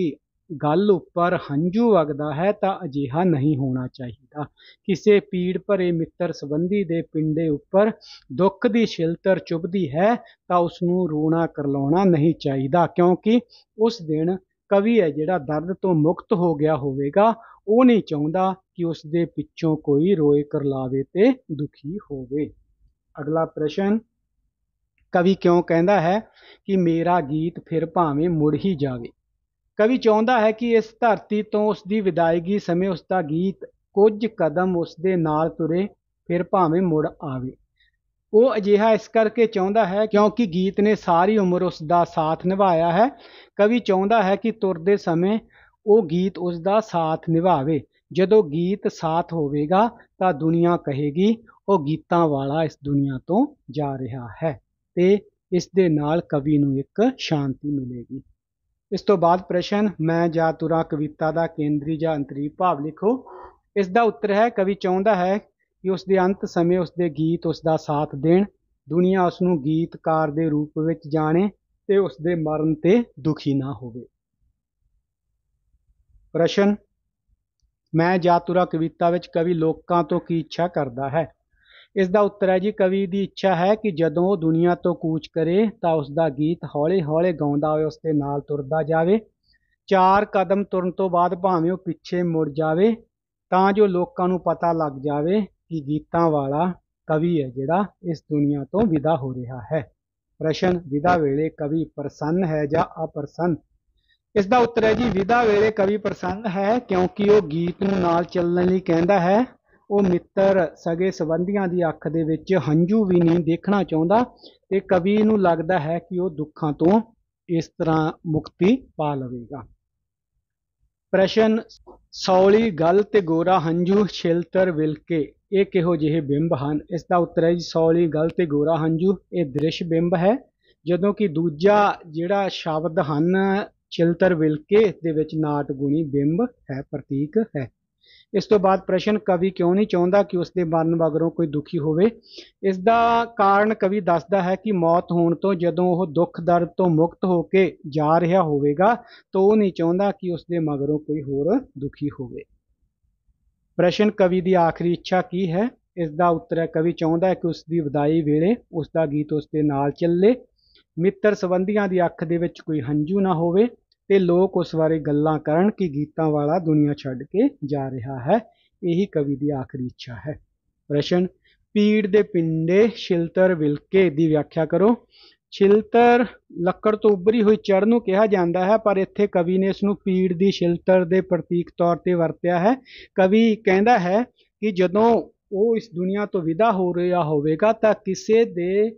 ਗੱਲ ਉੱਪਰ ਹੰਝੂ ਵਗਦਾ ਹੈ ਤਾਂ ਅਜਿਹਾ ਨਹੀਂ ਹੋਣਾ ਚਾਹੀਦਾ ਕਿਸੇ ਪੀੜ ਭਰੇ ਮਿੱਤਰ ਸੰਬੰਧੀ ਦੇ ਪਿੰਡੇ ਉੱਪਰ ਦੁੱਖ ਦੀ ਛਿਲਤਰ ਚੁਭਦੀ ਹੈ ਤਾਂ ਉਸ ਨੂੰ ਰੋਣਾ ਕਰਲਾਉਣਾ ਨਹੀਂ ਚਾਹੀਦਾ ਕਿਉਂਕਿ ਉਸ ਦਿਨ ਕਵੀ ਹੈ ਜਿਹੜਾ ਦਰਦ ਤੋਂ ਮੁਕਤ ਹੋ ਗਿਆ ਹੋਵੇਗਾ ਉਹ ਨਹੀਂ ਚਾਹੁੰਦਾ ਕਿ ਉਸ ਦੇ ਪਿੱਛੋਂ ਕੋਈ ਰੋਏ ਕਰਲਾਵੇ ਤੇ ਦੁਖੀ ਹੋਵੇ ਅਗਲਾ ਪ੍ਰਸ਼ਨ ਕਵੀ ਕਿਉਂ ਕਹਿੰਦਾ ਹੈ ਕਿ ਮੇਰਾ ਗੀਤ ਫਿਰ ਭਾਵੇਂ ਮੁੜ ਹੀ ਜਾਵੇ ਕਵੀ ਚਾਹੁੰਦਾ ਹੈ ਕਿ ਇਸ ਧਰਤੀ ਤੋਂ ਉਸ ਦੀ ਵਿਦਾਇਗੀ ਸਮੇਂ ਉਸ ਦਾ ਗੀਤ ਕੁਝ ਕਦਮ ਉਸ ਦੇ ਨਾਲ ਤੁਰੇ ਫਿਰ ਭਾਵੇਂ ਮੁੜ ਆਵੇ ਉਹ ਅਜਿਹਾ ਇਸ ਕਰਕੇ ਚਾਹੁੰਦਾ ਹੈ ਕਿਉਂਕਿ ਗੀਤ ਨੇ ਸਾਰੀ ਉਮਰ ਉਸ ਦਾ ਸਾਥ ਨਿਭਾਇਆ ਹੈ ਕਵੀ ਚਾਹੁੰਦਾ ਹੈ ਕਿ ਤੁਰਦੇ ਸਮੇਂ ਉਹ ਗੀਤ ਉਸ ਦਾ ਸਾਥ ਨਿਭਾਵੇ ਜਦੋਂ ਗੀਤ ਸਾਥ ਹੋਵੇਗਾ ਤਾਂ ਦੁਨੀਆ ਕਹੇਗੀ ਉਹ ਗੀਤਾਂ ਵਾਲਾ ਇਸ ਦੁਨੀਆ ਤੋਂ ਜਾ ਰਿਹਾ ਹੈ ਤੇ ਇਸ ਦੇ ਨਾਲ ਕਵੀ ਨੂੰ ਇੱਕ ਸ਼ਾਂਤੀ ਮਿਲੇਗੀ ਇਸ ਤੋਂ ਬਾਅਦ ਪ੍ਰਸ਼ਨ ਮੈਂ ਜਾਂ ਤੁਰਾ ਕਵਿਤਾ ਦਾ ਕੇਂਦਰੀ ਜਾਂ ਅੰਤਰੀ ਭਾਵ ਲਿਖੋ ਇਸ ਦਾ ਉੱਤਰ ਹੈ ਕਵੀ ਚਾਹੁੰਦਾ ਹੈ ਕਿ ਉਸ ਦੇ ਅੰਤ ਸਮੇਂ ਉਸ ਦੇ ਗੀਤ ਉਸ ਦਾ ਸਾਥ ਦੇਣ ਦੁਨੀਆ ਉਸ ਨੂੰ ਗੀਤਕਾਰ ਦੇ ਰੂਪ ਵਿੱਚ ਜਾਣੇ ਤੇ ਉਸ ਦੇ ਮਰਨ ਤੇ ਦੁਖੀ ਨਾ ਹੋਵੇ ਪ੍ਰਸ਼ਨ ਮੈਂ ਤੁਰਾ ਕਵਿਤਾ ਵਿੱਚ ਕਵੀ ਲੋਕਾਂ ਤੋਂ ਕੀ ਇੱਛਾ ਕਰਦਾ ਹੈ ਇਸ ਦਾ ਉੱਤਰ ਹੈ ਜੀ ਕਵੀ ਦੀ ਇੱਛਾ ਹੈ ਕਿ ਜਦੋਂ ਉਹ ਦੁਨੀਆ ਤੋਂ ਕੂਚ ਕਰੇ ਤਾਂ ਉਸ ਦਾ ਗੀਤ ਹੌਲੇ-ਹੌਲੇ ਗਾਉਂਦਾ ਹੋਏ ਉਸ ਦੇ ਨਾਲ ਤੁਰਦਾ ਜਾਵੇ ਚਾਰ ਕਦਮ ਤੁਰਨ ਤੋਂ ਬਾਅਦ ਭਾਵੇਂ ਉਹ ਪਿੱਛੇ ਮੁੜ ਜਾਵੇ ਤਾਂ ਜੋ ਲੋਕਾਂ ਨੂੰ ਪਤਾ ਲੱਗ ਜਾਵੇ ਕਿ ਗੀਤਾਂ ਵਾਲਾ ਕਵੀ ਹੈ ਜਿਹੜਾ ਇਸ ਦੁਨੀਆ ਤੋਂ ਵਿਦਾ ਹੋ ਰਿਹਾ ਹੈ ਪ੍ਰਸ਼ਨ ਵਿਦਾ ਵੇਲੇ ਕਵੀ ਪ੍ਰਸੰਨ ਹੈ ਜਾਂ ਅਪਰਸੰਨ ਇਸ ਦਾ ਉੱਤਰ ਹੈ ਜੀ ਵਿਦਾ ਵੇਲੇ ਕਵੀ ਪ੍ਰਸੰਨ ਹੈ ਕਿਉਂਕਿ ਉਹ ਗੀਤ ਨੂੰ ਨਾਲ ਚੱਲਣ ਲਈ ਕਹਿੰਦਾ ਹੈ ਉਹ ਮਿੱਤਰ ਸਗੇ ਸਬੰਧੀਆਂ ਦੀ ਅੱਖ ਦੇ ਵਿੱਚ ਹੰਝੂ ਵੀ ਨਹੀਂ ਦੇਖਣਾ ਚਾਹੁੰਦਾ ਤੇ ਕਵੀ ਨੂੰ ਲੱਗਦਾ ਹੈ ਕਿ ਉਹ ਦੁੱਖਾਂ ਤੋਂ ਇਸ ਤਰ੍ਹਾਂ ਮੁਕਤੀ ਪਾ ਲਵੇਗਾ ਪ੍ਰਸ਼ਨ ਸੌਲੀ ਗਲ ਤੇ ਗੋਰਾ ਹੰਝੂ ਛਿਲਤਰ ਵਿਲਕੇ ਇਹ ਕਿਹੋ ਜਿਹੇ ਬਿੰਬ ਹਨ ਇਸ ਦਾ ਉੱਤਰ ਹੈ ਜੀ ਸੌਲੀ ਗਲ ਤੇ ਗੋਰਾ ਹੰਝੂ ਇਹ ਦ੍ਰਿਸ਼ ਬਿੰਬ ਹੈ ਜਦੋਂ ਕਿ ਦੂਜਾ ਜਿਹੜਾ ਸ਼ਬਦ ਹਨ ਛਿਲਤਰ ਵਿਲਕੇ ਦੇ ਵਿੱਚ ਨਾਟ ਗੁਣੀ ਬਿੰਬ ਹੈ ਪ੍ਰਤੀਕ ਹੈ ਇਸ ਤੋਂ ਬਾਅਦ ਪ੍ਰਸ਼ਨ ਕਵੀ ਕਿਉਂ ਨਹੀਂ ਚਾਹੁੰਦਾ ਕਿ ਉਸਦੇ ਮਰਨ ਵਗਰੋਂ ਕੋਈ ਦੁਖੀ ਹੋਵੇ ਇਸ ਦਾ ਕਾਰਨ ਕਵੀ ਦੱਸਦਾ ਹੈ ਕਿ ਮੌਤ ਹੋਣ ਤੋਂ ਜਦੋਂ ਉਹ ਦੁੱਖ ਦਰਦ ਤੋਂ ਮੁਕਤ ਹੋ ਕੇ ਜਾ ਰਿਹਾ ਹੋਵੇਗਾ ਤਾਂ ਉਹ ਨਹੀਂ ਚਾਹੁੰਦਾ ਕਿ ਉਸਦੇ ਮਗਰੋਂ ਕੋਈ ਹੋਰ ਦੁਖੀ ਹੋਵੇ ਪ੍ਰਸ਼ਨ ਕਵੀ ਦੀ ਆਖਰੀ ਇੱਛਾ ਕੀ ਹੈ ਇਸ ਦਾ ਉੱਤਰ ਹੈ ਕਵੀ ਚਾਹੁੰਦਾ ਹੈ ਕਿ ਉਸ ਦੀ ਵਿਦਾਈ ਵੇਲੇ ਉਸ ਦਾ ਗੀਤ ਉਸ ਦੇ ਨਾਲ ਚੱਲੇ ਮਿੱਤਰ ਸੰਬੰਧੀਆਂ ਦੀ ਅੱਖ ਦੇ ਵਿੱਚ ਕੋਈ ਹੰਝੂ ਨਾ ਹੋਵੇ ਤੇ ਲੋਕ ਉਸ ਬਾਰੇ ਗੱਲਾਂ ਕਰਨ ਕਿ ਗੀਤਾਂ ਵਾਲਾ ਦੁਨੀਆ ਛੱਡ ਕੇ ਜਾ ਰਿਹਾ ਹੈ ਇਹੀ ਕਵੀ ਦੀ ਆਖਰੀ ਇੱਛਾ ਹੈ ਪ੍ਰਸ਼ਨ ਪੀੜ ਦੇ ਪਿੰਡੇ ਛਿਲਤਰ ਵਿਲਕੇ ਦੀ ਵਿਆਖਿਆ ਕਰੋ ਛਿਲਤਰ ਲੱਕੜ ਤੋਂ ਉੱਭਰੀ ਹੋਈ ਚੜ ਨੂੰ ਕਿਹਾ ਜਾਂਦਾ ਹੈ ਪਰ ਇੱਥੇ ਕਵੀ ਨੇ ਇਸ ਨੂੰ ਪੀੜ ਦੀ ਛਿਲਤਰ ਦੇ ਪ੍ਰਤੀਕ ਤੌਰ ਤੇ ਵਰਤਿਆ ਹੈ ਕਵੀ ਕਹਿੰਦਾ ਹੈ ਕਿ ਜਦੋਂ ਉਹ ਇਸ ਦੁਨੀਆ ਤੋਂ ਵਿਦਾ ਹੋ ਰਿਹਾ ਹੋਵੇਗਾ ਤਾਂ ਕਿਸੇ ਦੇ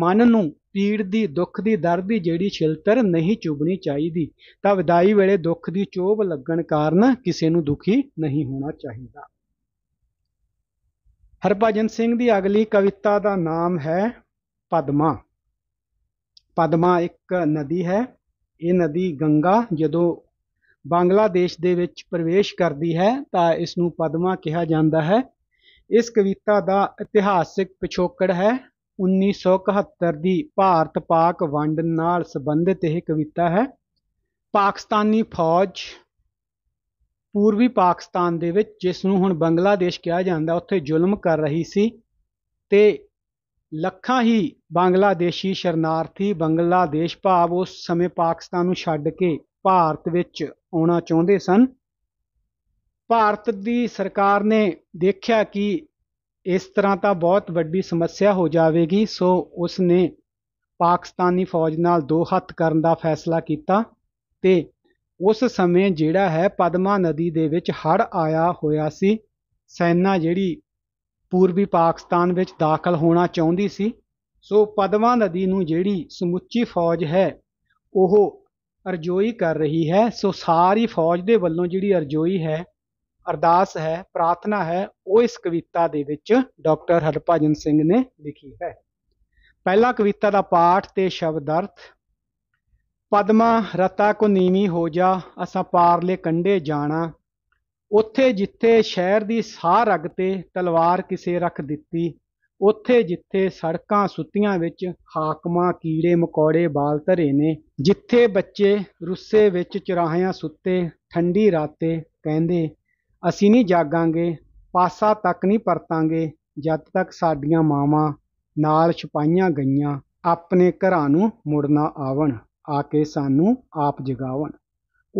ਮਨ ਨੂੰ ਪੀੜ ਦੀ ਦੁੱਖ ਦੀ ਦਰਦ ਦੀ ਜਿਹੜੀ ਛਿਲਤਰ ਨਹੀਂ ਚੁਬਣੀ ਚਾਹੀਦੀ ਤਾਂ ਵਿਦਾਈ ਵੇਲੇ ਦੁੱਖ ਦੀ ਚੋਬ ਲੱਗਣ ਕਾਰਨ ਕਿਸੇ ਨੂੰ ਦੁਖੀ ਨਹੀਂ ਹੋਣਾ ਚਾਹੀਦਾ ਹਰਭਜਨ ਸਿੰਘ ਦੀ ਅਗਲੀ ਕਵਿਤਾ ਦਾ ਨਾਮ ਹੈ ਪਦਮਾ ਪਦਮਾ ਇੱਕ ਨਦੀ ਹੈ ਇਹ ਨਦੀ ਗੰਗਾ ਜਦੋਂ ਬੰਗਲਾਦੇਸ਼ ਦੇ ਵਿੱਚ ਪ੍ਰਵੇਸ਼ ਕਰਦੀ ਹੈ ਤਾਂ ਇਸ ਨੂੰ ਪਦਮਾ ਕਿਹਾ ਜਾਂਦਾ ਹੈ ਇਸ ਕਵਿਤਾ ਦਾ ਇਤਿਹਾਸਿਕ ਪਿਛੋਕੜ ਹੈ 1971 ਦੀ ਭਾਰਤ-ਪਾਕ ਵੰਡ ਨਾਲ ਸੰਬੰਧਿਤ ਇਹ ਕਵਿਤਾ ਹੈ ਪਾਕਿਸਤਾਨੀ ਫੌਜ ਪੂਰਬੀ ਪਾਕਿਸਤਾਨ ਦੇ ਵਿੱਚ ਜਿਸ ਨੂੰ ਹੁਣ ਬੰਗਲਾਦੇਸ਼ ਕਿਹਾ ਜਾਂਦਾ ਉੱਥੇ ਜ਼ੁਲਮ ਕਰ ਰਹੀ ਸੀ ਤੇ ਲੱਖਾਂ ਹੀ ਬੰਗਲਾਦੇਸ਼ੀ ਸ਼ਰਨਾਰਥੀ ਬੰਗਲਾਦੇਸ਼ ਭਾਵ ਉਸ ਸਮੇਂ ਪਾਕਿਸਤਾਨ ਨੂੰ ਛੱਡ ਕੇ ਭਾਰਤ ਵਿੱਚ ਆਉਣਾ ਚਾਹੁੰਦੇ ਸਨ ਭਾਰਤ ਦੀ ਸਰਕਾਰ ਨੇ ਦੇਖਿਆ ਕਿ ਇਸ ਤਰ੍ਹਾਂ ਤਾਂ ਬਹੁਤ ਵੱਡੀ ਸਮੱਸਿਆ ਹੋ ਜਾਵੇਗੀ ਸੋ ਉਸ ਨੇ ਪਾਕਿਸਤਾਨੀ ਫੌਜ ਨਾਲ ਦੋ ਹੱਥ ਕਰਨ ਦਾ ਫੈਸਲਾ ਕੀਤਾ ਤੇ ਉਸ ਸਮੇਂ ਜਿਹੜਾ ਹੈ ਪਦਮਾ ਨਦੀ ਦੇ ਵਿੱਚ ਹੜ ਆਇਆ ਹੋਇਆ ਸੀ ਸੈਨਾ ਜਿਹੜੀ ਪੂਰਬੀ ਪਾਕਿਸਤਾਨ ਵਿੱਚ ਦਾਖਲ ਹੋਣਾ ਚਾਹੁੰਦੀ ਸੀ ਸੋ ਪਦਮਾ ਨਦੀ ਨੂੰ ਜਿਹੜੀ ਸਮੁੱਚੀ ਫੌਜ ਹੈ ਉਹ ਅਰਜੋਈ ਕਰ ਰਹੀ ਹੈ ਸੋ ਸਾਰੀ ਫੌਜ ਦੇ ਵੱਲੋਂ ਜਿਹੜੀ ਅਰਜੋਈ ਹੈ ਅਰਦਾਸ ਹੈ ਪ੍ਰਾਰਥਨਾ ਹੈ ਉਹ ਇਸ ਕਵਿਤਾ ਦੇ ਵਿੱਚ ਡਾਕਟਰ ਹਰਪਾਜਨ ਸਿੰਘ ਨੇ ਲਿਖੀ ਹੈ ਪਹਿਲਾ ਕਵਿਤਾ ਦਾ ਪਾਠ ਤੇ ਸ਼ਬਦ ਅਰਥ ਪਦਮਾ ਰਤਾ ਕੋ ਨੀਵੀਂ ਹੋ ਜਾ ਅਸਾਂ ਪਾਰਲੇ ਕੰਡੇ ਜਾਣਾ ਉੱਥੇ ਜਿੱਥੇ ਸ਼ਹਿਰ ਦੀ ਸਾਹ ਰਗ ਤੇ ਤਲਵਾਰ ਕਿਸੇ ਰੱਖ ਦਿੱਤੀ ਉੱਥੇ ਜਿੱਥੇ ਸੜਕਾਂ ਸੁੱਤੀਆਂ ਵਿੱਚ ਹਾਕਮਾਂ ਕੀੜੇ ਮਕੌੜੇ ਬਾਲ ਧਰੇ ਨੇ ਜਿੱਥੇ ਬੱਚੇ ਰੁੱਸੇ ਵਿੱਚ ਚਰਾਹਿਆਂ ਸੁੱਤੇ ਠੰਡੀ ਰਾਤੇ ਕਹਿੰਦੇ ਅਸੀਂ ਨਹੀਂ ਜਾਗਾਂਗੇ ਪਾਸਾ ਤੱਕ ਨਹੀਂ ਪਰਤਾਂਗੇ ਜਦ ਤੱਕ ਸਾਡੀਆਂ ਮਾਵਾਂ ਨਾਲ ਛਪਾਈਆਂ ਗਈਆਂ ਆਪਣੇ ਘਰਾਂ ਨੂੰ ਮੁੜਨਾ ਆਵਣ ਆ ਕੇ ਸਾਨੂੰ ਆਪ ਜਗਾਵਣ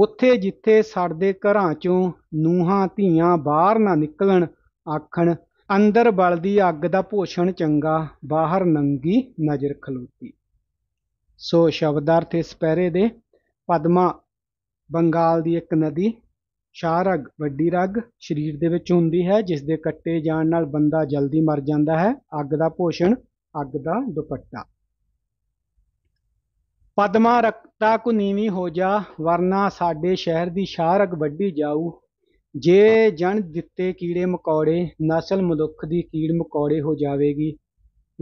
ਉੱਥੇ ਜਿੱਥੇ ਸਾਡੇ ਘਰਾਂ ਚੋਂ ਨੂਹਾਂ ਧੀਆਂ ਬਾਹਰ ਨਾ ਨਿਕਲਣ ਆਖਣ ਅੰਦਰ ਬਲਦੀ ਅੱਗ ਦਾ ਭੋਸ਼ਣ ਚੰਗਾ ਬਾਹਰ ਨੰਗੀ ਨਜ਼ਰ ਖਲੋਤੀ ਸੋ ਸ਼ਬਦਾਰਥ ਇਸ ਪੈਰੇ ਦੇ ਪਦਮਾ ਬੰਗਾਲ ਦੀ ਇੱਕ ਨਦੀ ਸ਼ਾਰ ਰਗ ਵੱਡੀ ਰਗ ਸਰੀਰ ਦੇ ਵਿੱਚ ਹੁੰਦੀ ਹੈ ਜਿਸ ਦੇ ਕੱਟੇ ਜਾਣ ਨਾਲ ਬੰਦਾ ਜਲਦੀ ਮਰ ਜਾਂਦਾ ਹੈ ਅੱਗ ਦਾ ਪੋਸ਼ਣ ਅੱਗ ਦਾ ਦੁਪੱਟਾ ਪਦਮਾ ਰਕਤਾ ਕੋ ਨੀਵੀਂ ਹੋ ਜਾ ਵਰਨਾ ਸਾਡੇ ਸ਼ਹਿਰ ਦੀ ਸ਼ਾਰ ਰਗ ਵੱਡੀ ਜਾਊ ਜੇ ਜਣ ਦਿੱਤੇ ਕੀੜੇ ਮਕੌੜੇ ਨਸਲ ਮਨੁੱਖ ਦੀ ਕੀੜ ਮਕੌੜੇ ਹੋ ਜਾਵੇਗੀ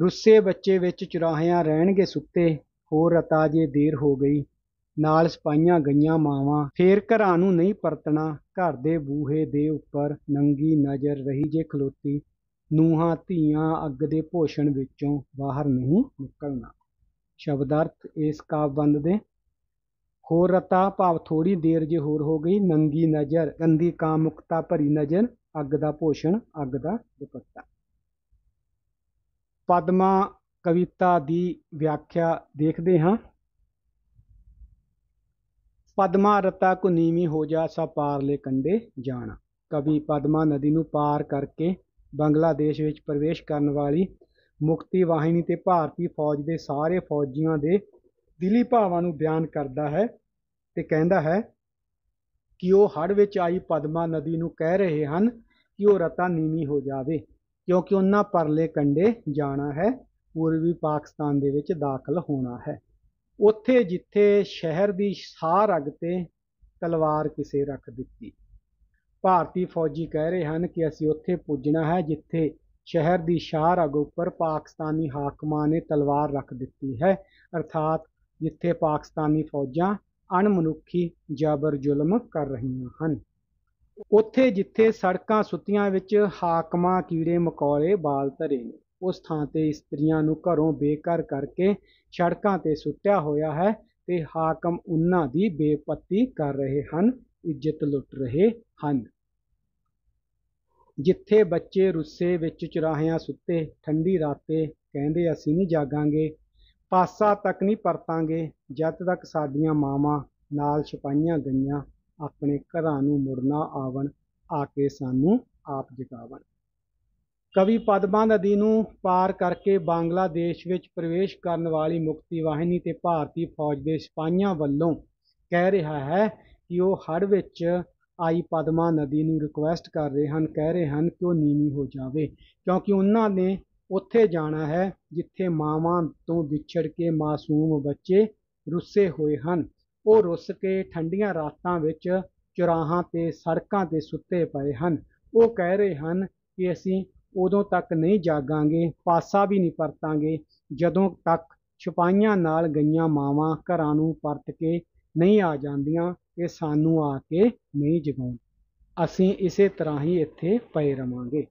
ਰੁੱਸੇ ਬੱਚੇ ਵਿੱਚ ਚੁਰਾਹਿਆਂ ਰਹਿਣਗੇ ਸੁੱਤੇ ਹੋਰ ਰਤਾ ਜੇ ਦੇਰ ਹੋ ਗਈ ਨਾਲ ਸਪਾਈਆਂ ਗਈਆਂ ਮਾਵਾਂ ਫੇਰ ਘਰਾਂ ਨੂੰ ਨਹੀਂ ਪਰਤਣਾ ਘਰ ਦੇ ਬੂਹੇ ਦੇ ਉੱਪਰ ਨੰਗੀ ਨਜ਼ਰ ਰਹੀ ਜੇ ਖਲੋਤੀ ਨੂੰਹਾਂ ਧੀਆਂ ਅੱਗ ਦੇ ਭੋਸ਼ਣ ਵਿੱਚੋਂ ਬਾਹਰ ਨਹੀਂ ਨਿਕਲਣਾ ਸ਼ਬਦਾਰਥ ਇਸ ਕਾਵਬੰਦ ਦੇ ਹੋਰ ਰਤਾ ਭਾਵ ਥੋੜੀ ਦੇਰ ਜੇ ਹੋਰ ਹੋ ਗਈ ਨੰਗੀ ਨਜ਼ਰ ਗੰਦੀ ਕਾਮੁਕਤਾ ਭਰੀ ਨਜ਼ਰ ਅੱਗ ਦਾ ਭੋਸ਼ਣ ਅੱਗ ਦਾ ਦੁਪੱਟਾ ਪਦਮਾ ਕਵਿਤਾ ਦੀ ਵਿਆਖਿਆ ਦੇਖਦੇ ਹਾਂ ਪਦਮਾ ਰਤਾ ਕੋ ਨੀਵੀਂ ਹੋ ਜਾ ਸਾ ਪਾਰਲੇ ਕੰਡੇ ਜਾਣਾ ਕਵੀ ਪਦਮਾ ਨਦੀ ਨੂੰ ਪਾਰ ਕਰਕੇ ਬੰਗਲਾਦੇਸ਼ ਵਿੱਚ ਪ੍ਰਵੇਸ਼ ਕਰਨ ਵਾਲੀ ਮੁਕਤੀ ਵਾਹਿਨੀ ਤੇ ਭਾਰਤੀ ਫੌਜ ਦੇ ਸਾਰੇ ਫੌਜੀਆਂ ਦੇ ਦਿਲੀ ਭਾਵਾਂ ਨੂੰ ਬਿਆਨ ਕਰਦਾ ਹੈ ਤੇ ਕਹਿੰਦਾ ਹੈ ਕਿ ਉਹ ਹੜ ਵਿੱਚ ਆਈ ਪਦਮਾ ਨਦੀ ਨੂੰ ਕਹਿ ਰਹੇ ਹਨ ਕਿ ਉਹ ਰਤਾ ਨੀਵੀਂ ਹੋ ਜਾਵੇ ਕਿਉਂਕਿ ਉਹਨਾਂ ਪਰਲੇ ਕੰਡੇ ਜਾਣਾ ਹੈ ਪੂਰਬੀ ਪਾਕਿਸਤਾਨ ਦੇ ਵਿੱਚ ਦਾਖਲ ਹੋਣਾ ਹੈ ਉੱਥੇ ਜਿੱਥੇ ਸ਼ਹਿਰ ਦੀ ਸਾਰ ਅਗ ਤੇ ਤਲਵਾਰ ਕਿਸੇ ਰੱਖ ਦਿੱਤੀ ਭਾਰਤੀ ਫੌਜੀ ਕਹਿ ਰਹੇ ਹਨ ਕਿ ਅਸੀਂ ਉੱਥੇ ਪੁੱਜਣਾ ਹੈ ਜਿੱਥੇ ਸ਼ਹਿਰ ਦੀ ਸ਼ਾਰ ਅਗ ਉੱਪਰ ਪਾਕਿਸਤਾਨੀ ਹਾਕਮਾਂ ਨੇ ਤਲਵਾਰ ਰੱਖ ਦਿੱਤੀ ਹੈ ਅਰਥਾਤ ਜਿੱਥੇ ਪਾਕਿਸਤਾਨੀ ਫੌਜਾਂ ਅਣਮਨੁੱਖੀ ਜਬਰ ਜ਼ੁਲਮ ਕਰ ਰਹੀਆਂ ਹਨ ਉੱਥੇ ਜਿੱਥੇ ਸੜਕਾਂ ਸੁੱਤੀਆਂ ਵਿੱਚ ਹਾਕਮਾਂ ਕੀੜੇ ਮਕੌੜੇ ਬਾਲ ਧਰੇ ਨੇ ਉਸ ਥਾਂ ਤੇ ਇਸਤਰੀਆਂ ਨੂੰ ਘਰੋਂ ਬੇਕਾਰ ਕਰਕੇ ਸੜਕਾਂ ਤੇ ਸੁੱਟਿਆ ਹੋਇਆ ਹੈ ਤੇ ਹਾਕਮ ਉਹਨਾਂ ਦੀ ਬੇਪਤੀ ਕਰ ਰਹੇ ਹਨ ਇੱਜ਼ਤ ਲੁੱਟ ਰਹੇ ਹਨ ਜਿੱਥੇ ਬੱਚੇ ਰੁੱਸੇ ਵਿੱਚ ਚੁਰਾਹਿਆਂ ਸੁੱਤੇ ਠੰਡੀ ਰਾਤੇ ਕਹਿੰਦੇ ਅਸੀਂ ਨਹੀਂ ਜਾਗਾਂਗੇ ਪਾਸਾ ਤੱਕ ਨਹੀਂ ਪਰਤਾਂਗੇ ਜਦ ਤੱਕ ਸਾਡੀਆਂ ਮਾਵਾਂ ਨਾਲ ਛਪਾਈਆਂ ਗਈਆਂ ਆਪਣੇ ਘਰਾਂ ਨੂੰ ਮੁੜਨਾ ਆਵਣ ਆ ਕੇ ਸਾਨੂੰ ਆਪ ਜਗਾਵਣ ਕਵੀ ਪਦਮਾ ਨਦੀ ਨੂੰ ਪਾਰ ਕਰਕੇ ਬੰਗਲਾਦੇਸ਼ ਵਿੱਚ ਪ੍ਰਵੇਸ਼ ਕਰਨ ਵਾਲੀ ਮੁਕਤੀ ਵਾਹਿਨੀ ਤੇ ਭਾਰਤੀ ਫੌਜ ਦੇ ਸਿਪਾਹੀਆਂ ਵੱਲੋਂ ਕਹਿ ਰਿਹਾ ਹੈ ਕਿ ਉਹ ਹੜ ਵਿੱਚ ਆਈ ਪਦਮਾ ਨਦੀ ਨੂੰ ਰਿਕੁਐਸਟ ਕਰ ਰਹੇ ਹਨ ਕਹਿ ਰਹੇ ਹਨ ਕਿ ਉਹ ਨੀਵੀਂ ਹੋ ਜਾਵੇ ਕਿਉਂਕਿ ਉਹਨਾਂ ਨੇ ਉੱਥੇ ਜਾਣਾ ਹੈ ਜਿੱਥੇ ਮਾਵਾਂ ਤੋਂ ਵਿਛੜ ਕੇ ਮਾਸੂਮ ਬੱਚੇ ਰੁੱਸੇ ਹੋਏ ਹਨ ਉਹ ਰੁੱਸ ਕੇ ਠੰਡੀਆਂ ਰਾਤਾਂ ਵਿੱਚ ਚੁਰਾਹਾਂ ਤੇ ਸੜਕਾਂ ਤੇ ਸੁੱਤੇ ਪਏ ਹਨ ਉਹ ਕਹਿ ਰਹੇ ਹਨ ਕਿ ਅਸੀਂ ਉਦੋਂ ਤੱਕ ਨਹੀਂ ਜਾਗਾਂਗੇ ਪਾਸਾ ਵੀ ਨਹੀਂ ਪਰਤਾਂਗੇ ਜਦੋਂ ਤੱਕ ਛਪਾਈਆਂ ਨਾਲ ਗਈਆਂ ਮਾਵਾਂ ਘਰਾਂ ਨੂੰ ਪਰਤ ਕੇ ਨਹੀਂ ਆ ਜਾਂਦੀਆਂ ਇਹ ਸਾਨੂੰ ਆ ਕੇ ਨਹੀਂ ਜਗਾਉਂ ਅਸੀਂ ਇਸੇ ਤਰ੍ਹਾਂ ਹੀ ਇੱਥੇ ਪਏ ਰਵਾਂਗੇ